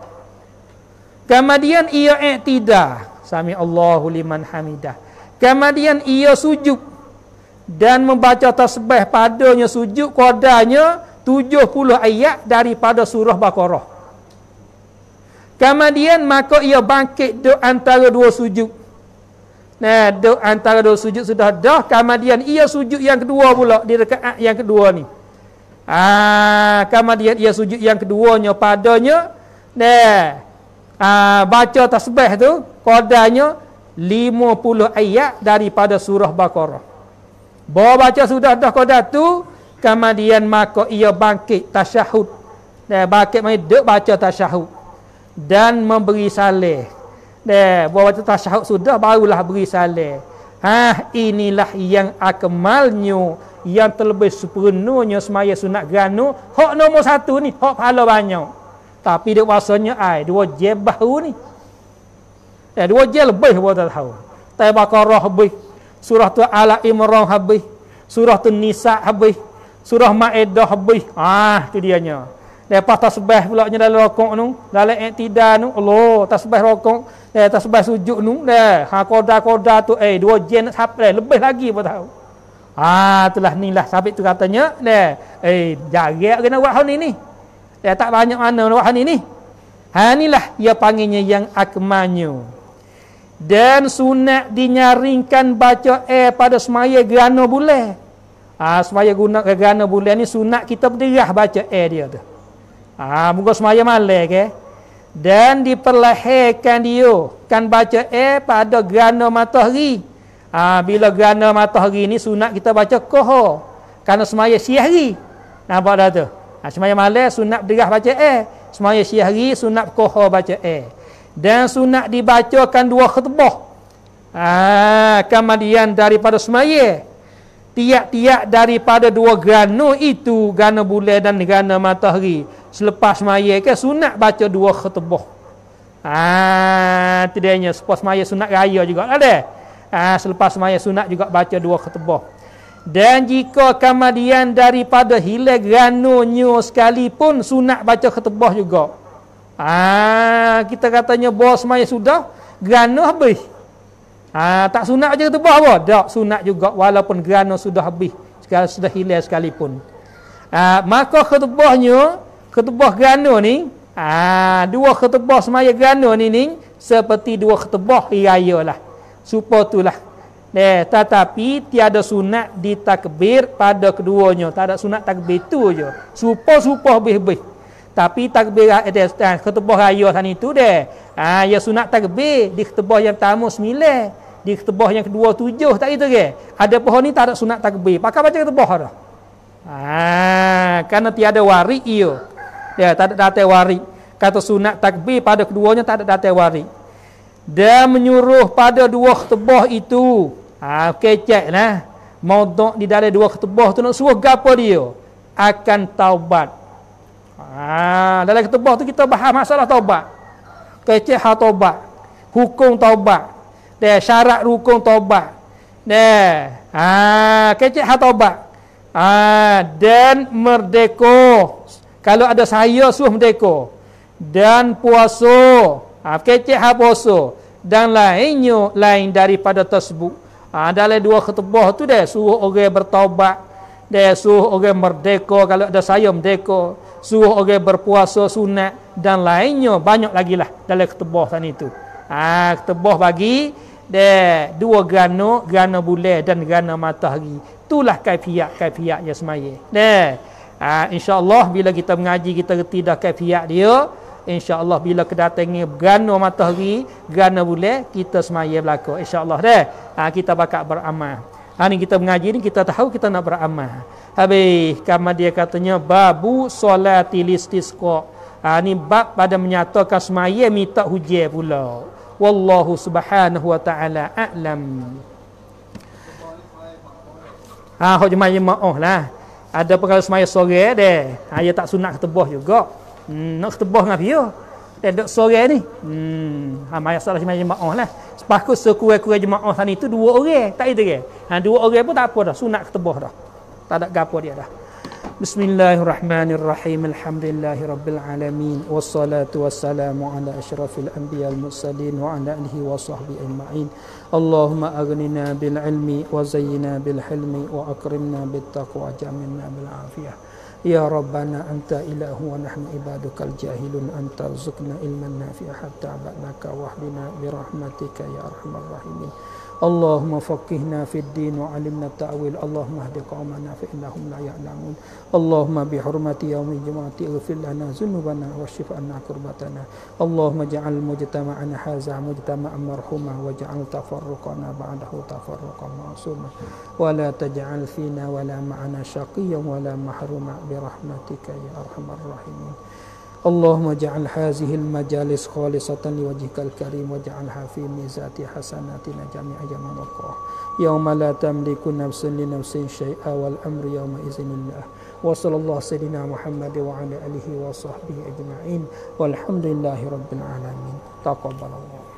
Kemudian ia i'tidal, sami Allahu liman hamidah. Kemudian ia sujud dan membaca tasbih padanya sujud qadanya 70 ayat daripada surah Baqarah. Kemudian maka ia bangkit duk antara dua sujud. Nah, duk antara dua sujud sudah dah. Kemudian ia sujud yang kedua pula di rekaat yang kedua ni. Ah, kemudian ia sujud yang keduanya padanya. Nah. Ah, baca tasbih tu kodanya 50 ayat daripada surah Baqarah. Bawa baca sudah dah kodat tu, kemudian maka ia bangkit tasyahud. Nah, bangkit mai duk baca tasyahud dan memberi saleh. Deh, bawa tu tasyahud sudah barulah beri saleh. Ha, inilah yang akmalnya, yang terlebih sepenuhnya semaya sunat granu. Hak nombor satu ni, hak pahala banyak. Tapi dia rasanya ai dua je baru ni. Eh, dua je lebih bawa tahu. Tabaqarah habis. Surah tu Ala Imran habis. Surah tu Nisa habis. Surah Maedah habis. Ah, tu dia nya. Lepas tasbih pula nya dalam rokok nu, dalam iktidar nu, Allah tasbih rokok, eh tasbih sujud nu, dah. Eh, ha koda-koda tu eh dua jen nak sampai eh, lebih lagi apa tahu. Ha itulah ni lah sabit tu katanya, dah. Eh, eh jarak kena buat hal ni ni. Dah tak banyak mana nak buat hal ni Ha inilah ia panggilnya yang akmanyu. Dan sunat dinyaringkan baca eh pada semaya gerana bulan. Ha, semaya guna gerana bulan ni sunat kita berderah baca eh dia tu. Ah, ha, muka semaya malai ke? Eh? Dan diperlahirkan dia kan baca eh pada gerhana matahari. Ah, ha, bila gerhana matahari ni sunat kita baca koho. Karena semaya siang hari. Nampak dah tu. Ha, semaya malai sunat derah baca eh. Semaya siang hari sunat koho baca eh. Dan sunat dibacakan dua khutbah. Ah, kemudian daripada semaya tiap-tiap daripada dua grana itu grana bulan dan grana matahari selepas maya ke sunat baca dua khutbah ah ha, tidaknya selepas maya sunat raya juga ada ah selepas maya sunat juga baca dua khutbah dan jika kemudian daripada hilang grana nyu sekalipun sunat baca khutbah juga ah kita katanya bos maya sudah grana habis Ha, tak sunat je tebah apa? Tak sunat juga walaupun gerana sudah habis. Sekarang sudah hilang sekalipun. Ha, maka ketebahnya, ketebah gerana ni, ha, dua ketebah semaya gerana ni ni, seperti dua ketebah iraya lah. Supa tu lah. Eh, tetapi tiada sunat di takbir pada keduanya. Tak ada sunat takbir tu je. Supa-supa habis-habis tapi takbir adestan khutbah raya sana itu deh ha ya sunat takbir di khutbah yang pertama sembilan di khutbah yang kedua tujuh tak itu ke ada pohon ni tak ada sunat takbir pakai baca khutbah dah ha karena tiada waris io. ya tak ada data waris kata sunat takbir pada keduanya tak ada data waris dan menyuruh pada dua khutbah itu ha kecek nah modok di dalam dua khutbah tu nak suruh gapo dia akan taubat Ha, dalam ketubah tu kita bahas masalah taubat. kecik Kecehah taubat. Hukum taubat. Dan syarat rukun taubat. Dan ha, ah, kecehah taubat. Ha, dan merdeka. Kalau ada saya suruh merdeka. Dan puasa. Ha, kecehah puasa. Dan lainnya lain daripada tersebut. Ha, dalam dua ketubah tu dah suruh orang bertaubat dia suruh orang merdeka kalau ada saya merdeka suruh orang berpuasa sunat dan lainnya banyak lagi lah dalam ketebah sana itu ha, ketebah bagi dia dua grana grana bulan dan grana matahari itulah kaifiat kaifiat yang semaya dia ha, insyaAllah bila kita mengaji kita reti dah kaifiat dia insyaAllah bila kedatangnya grana matahari grana bulan kita semaya berlaku insyaAllah dia ha, kita bakal beramal Hari ah, kita mengaji ni kita tahu kita nak beramal. Habis kama dia katanya babu solatil istisqa. Ha ah, ni bab pada menyatakan semaya, minta hujan pula. Wallahu subhanahu wa ta'ala a'lam. Ha hok jemaah ma'ah lah. Ada perkara semayam sore deh. Ha ya tak sunat ketebah juga. Hmm, nak ketebah dengan dia dan duduk sore ni hmm ha mayat solat jemaah lah sepaku sekurang-kurang jemaah sana itu dua orang tak ada ha dua orang pun tak apa dah sunat ketebah dah tak ada gapo dia dah Bismillahirrahmanirrahim. Alhamdulillahi rabbil alamin. Wassalatu wassalamu ala asyrafil anbiya mursalin wa ala alihi wa ajma'in. Allahumma aghnina bil ilmi wa zayyina bil hilmi wa akrimna bit taqwa wa bil afiyah. يا ربنا أنت إله ونحن عبادك الجاهلون أنت ارزقنا علما نافعا حتى عبادك واهدنا برحمتك يا أرحم الراحمين اللهم فقهنا في الدين وعلمنا التأويل اللهم اهد قومنا فإنهم لا يعلمون اللهم بحرمة يوم الجمعة اغفر لنا ذنوبنا واشف عنا كربتنا اللهم اجعل مجتمعنا هذا مجتمعا مرحوما واجعل تفرقنا بعده تفرقا معصوما ولا تجعل فينا ولا معنا شقيا ولا محروما برحمتك يا أرحم الراحمين اللهم اجعل هذه المجالس خالصة لوجهك الكريم واجعلها في ميزات حسناتنا جميع يوم وقوع يوم لا تملك نفس لنفس شيئا والأمر يومئذ لله وصلى الله سيدنا محمد وعلى آله وصحبه أجمعين والحمد لله رب العالمين تقبل الله